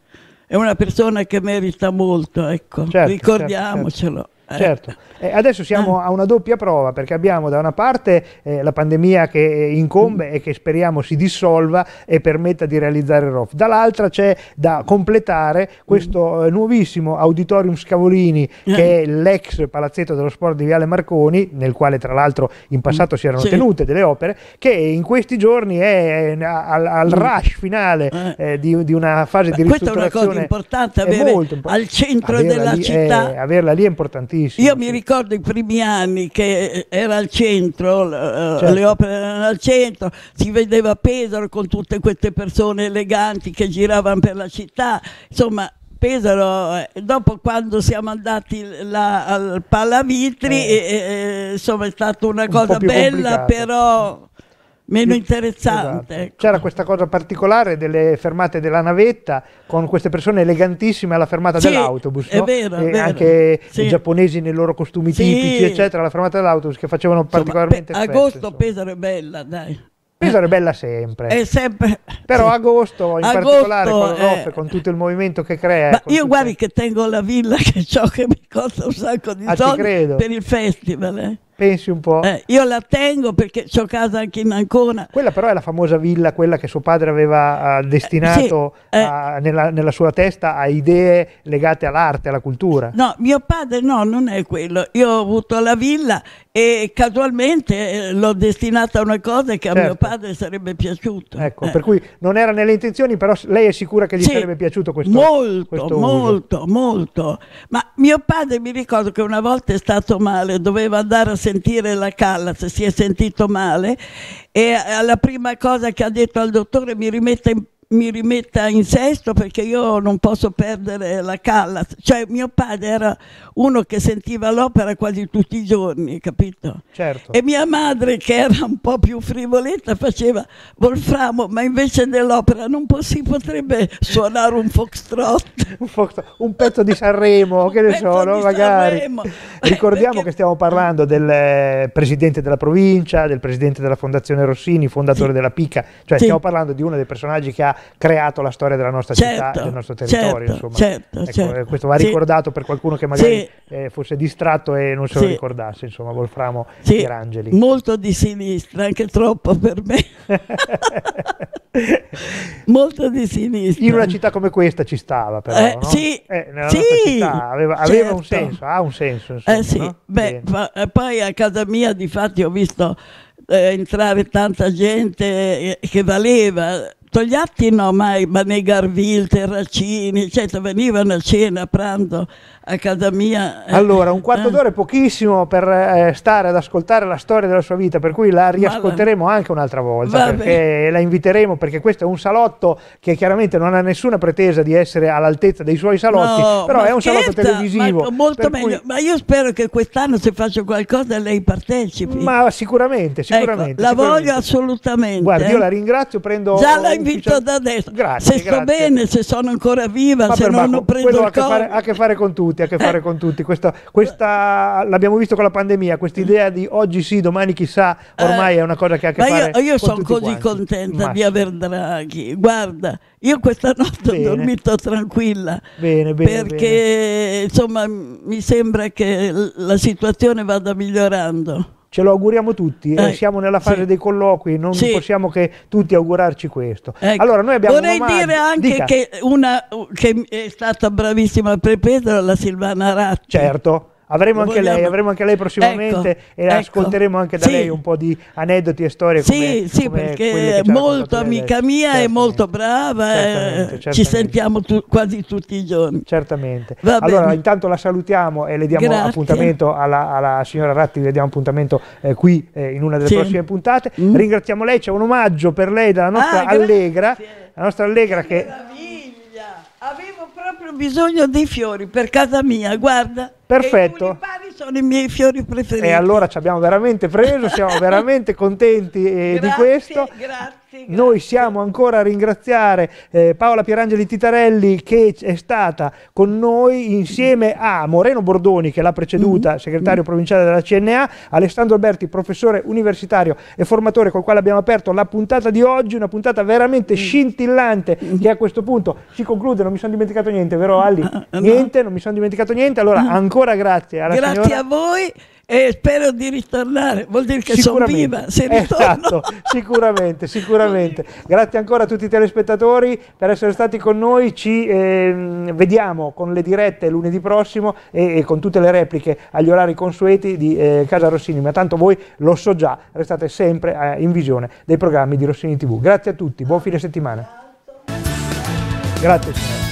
è una persona che merita molto, ecco. certo, ricordiamocelo. Certo, certo. Eh. Certo, eh, adesso siamo eh. a una doppia prova perché abbiamo da una parte eh, la pandemia che eh, incombe e che speriamo si dissolva e permetta di realizzare il ROF, dall'altra c'è da completare questo eh, nuovissimo Auditorium Scavolini che è l'ex palazzetto dello sport di Viale Marconi, nel quale tra l'altro in passato si erano tenute delle opere, che in questi giorni è al, al mm. rush finale di, di, una fase di ristrutturazione. Questa è una cosa importante, avere molto, al centro averla della lì, città. averla lì è importantissimo tantissimo. Io mi ricordo i primi anni che eh, era al centro, eh, certo. le opere erano al centro, si vedeva Pesaro con tutte queste persone eleganti che giravano per la città, insomma Pesaro, eh, dopo quando siamo andati là al Palavitri, eh. e, insomma è stata una cosa bella, complicata. però meno esatto. interessante. Esatto. C'era questa cosa particolare delle fermate della navetta con queste persone elegantissime alla fermata sì, dell'autobus. No? È vero, è vero. Anche sì. i giapponesi nei loro costumi sì. tipici, eccetera, alla fermata dell'autobus che facevano insomma, particolarmente pe- Agosto insomma. Pesaro è bella, dai. Pesaro è bella sempre. È sempre Però [LAUGHS] agosto, in agosto, particolare con eh. l'OF, con tutto il movimento che crea. Ma eh, io tutto... guardi che tengo la villa [LAUGHS] che ciò che mi costa un sacco di ah, soldi per il festival. Eh. Pensi un po'. Eh, io la tengo perché ho casa anche in Ancona. Quella però è la famosa villa, quella che suo padre aveva uh, destinato eh, sì, eh. a, nella, nella, sua testa a idee legate all'arte, alla cultura. No, mio padre no, non è quello. Io ho avuto la villa e casualmente eh, l'ho destinata a una cosa che certo. a mio certo. padre sarebbe piaciuto. Ecco, per cui non era nelle intenzioni, però lei è sicura che gli sì, sarebbe piaciuto questo Molto, questo molto, uso. molto. Ma mio padre mi ricordo che una volta è stato male, doveva andare a sentire la Callas, si è sentito male e alla prima cosa che ha detto al dottore mi rimetta in mi rimetta in sesto perché io non posso perdere la Callas. Cioè mio padre era uno che sentiva l'opera quasi tutti i giorni, capito? Certo. E mia madre, che era un po' più frivoletta, faceva Wolframo, ma invece dell'opera non si potrebbe suonare un foxtrot. [LAUGHS] un, foxtrot un, pezzo di Sanremo, che ne so, no? magari. Sanremo. Eh, eh, ricordiamo Perché... che stiamo parlando del eh, presidente della provincia, del presidente della Fondazione Rossini, fondatore sì. della Pica, cioè sì. stiamo parlando di uno dei personaggi che ha creato la storia della nostra certo, città, del nostro territorio. Certo, certo, ecco, questo va certo. ricordato per qualcuno che magari eh, fosse distratto e non se sì. lo ricordasse, insomma, Wolframo sì. Pierangeli. Molto di sinistra, anche troppo per me. [LAUGHS] molto di sinistra. In una città come questa ci stava, però. Eh, no? Sì, eh, sì, città aveva, aveva un certo. senso, ha un senso. Insomma, eh sì. no? Beh, eh, poi a casa mia, di fatti, ho visto eh, entrare tanta gente eh, che valeva Togliatti no, mai, ma nei Garville, Terracini, certo, venivano a cena, a pranzo a casa mia. Eh. Allora, un quarto d'ora è pochissimo per eh, stare ad ascoltare la storia della sua vita, per cui la riascolteremo anche un'altra volta, e la inviteremo, perché questo è un salotto che chiaramente non ha nessuna pretesa di essere all'altezza dei suoi salotti, no, però è un salotto televisivo. Ma, molto meglio, cui... ma io spero che quest'anno se faccio qualcosa lei partecipi. Ma sicuramente, ecco, sicuramente. Ecco, la sicuramente. voglio assolutamente. Guarda, io la eh. ringrazio, prendo... Già la invito da adesso. Grazie. Se grazie. sto bene, se sono ancora viva, Ma se non ho preso il ha, che ha a che fare con tutti, a che fare con tutti. Questa, questa l'abbiamo visto con la pandemia, questa eh. idea di oggi sì, domani chissà, ormai eh. è una cosa che ha a che ma fare io, io con tutti. Io sono così quanti. contenta Massimo. di aver Draghi. Guarda, io questa notte bene. ho dormito tranquilla. Bene, bene. Perché bene. insomma mi sembra che la situazione vada migliorando ce lo auguriamo tutti, eh, eh, siamo nella fase sì. dei colloqui, non sì. possiamo che tutti augurarci questo. Ecco. Allora, noi abbiamo Vorrei dire anche Dica. che, una, che è stata bravissima per Pedro, la Silvana Ratti. Certo Avremo anche, lei, avremo anche lei, prossimamente ecco, e ecco. ascolteremo anche da sì. lei un po' di aneddoti e storie. Sì, come, sì, come perché è molto amica adesso. mia e molto brava, certamente, eh, certamente. ci sentiamo tu, quasi tutti i giorni. Certamente. Va allora bene. intanto la salutiamo e le diamo Grazie. appuntamento alla, alla, signora Ratti, le diamo appuntamento eh, qui eh, in una delle sì. prossime puntate. Mm. Ringraziamo lei, c'è un omaggio per lei dalla nostra ah, Allegra, la nostra Allegra che... che... Avevo bisogno dei fiori per casa mia, guarda. Perfetto. i tulipani sono i miei fiori preferiti. E allora ci abbiamo veramente preso, siamo [LAUGHS] veramente contenti eh, grazie, di questo. Grazie. Noi siamo ancora a ringraziare eh, Paola Pierangeli Titarelli che è stata con noi insieme a Moreno Bordoni che l'ha preceduta, mm -hmm. segretario mm -hmm. provinciale della CNA, Alessandro Alberti, professore universitario e formatore col quale abbiamo aperto la puntata di oggi, una puntata veramente mm -hmm. scintillante mm-hmm. che a questo punto si conclude, non mi sono dimenticato niente, vero Ali? Ah, ah, niente, no. non mi sono dimenticato niente, allora ah. ancora grazie. Alla grazie signora. a voi e spero di ritornare, vuol dire che sono viva, se ritorno. Esatto, sicuramente, sicuramente. Grazie ancora a tutti i telespettatori per essere stati con noi, ci eh, vediamo con le dirette lunedì prossimo e, e, con tutte le repliche agli orari consueti di eh, Casa Rossini, ma tanto voi lo so già, restate sempre eh, in visione dei programmi di Rossini TV. Grazie a tutti, buon fine settimana. Grazie signora.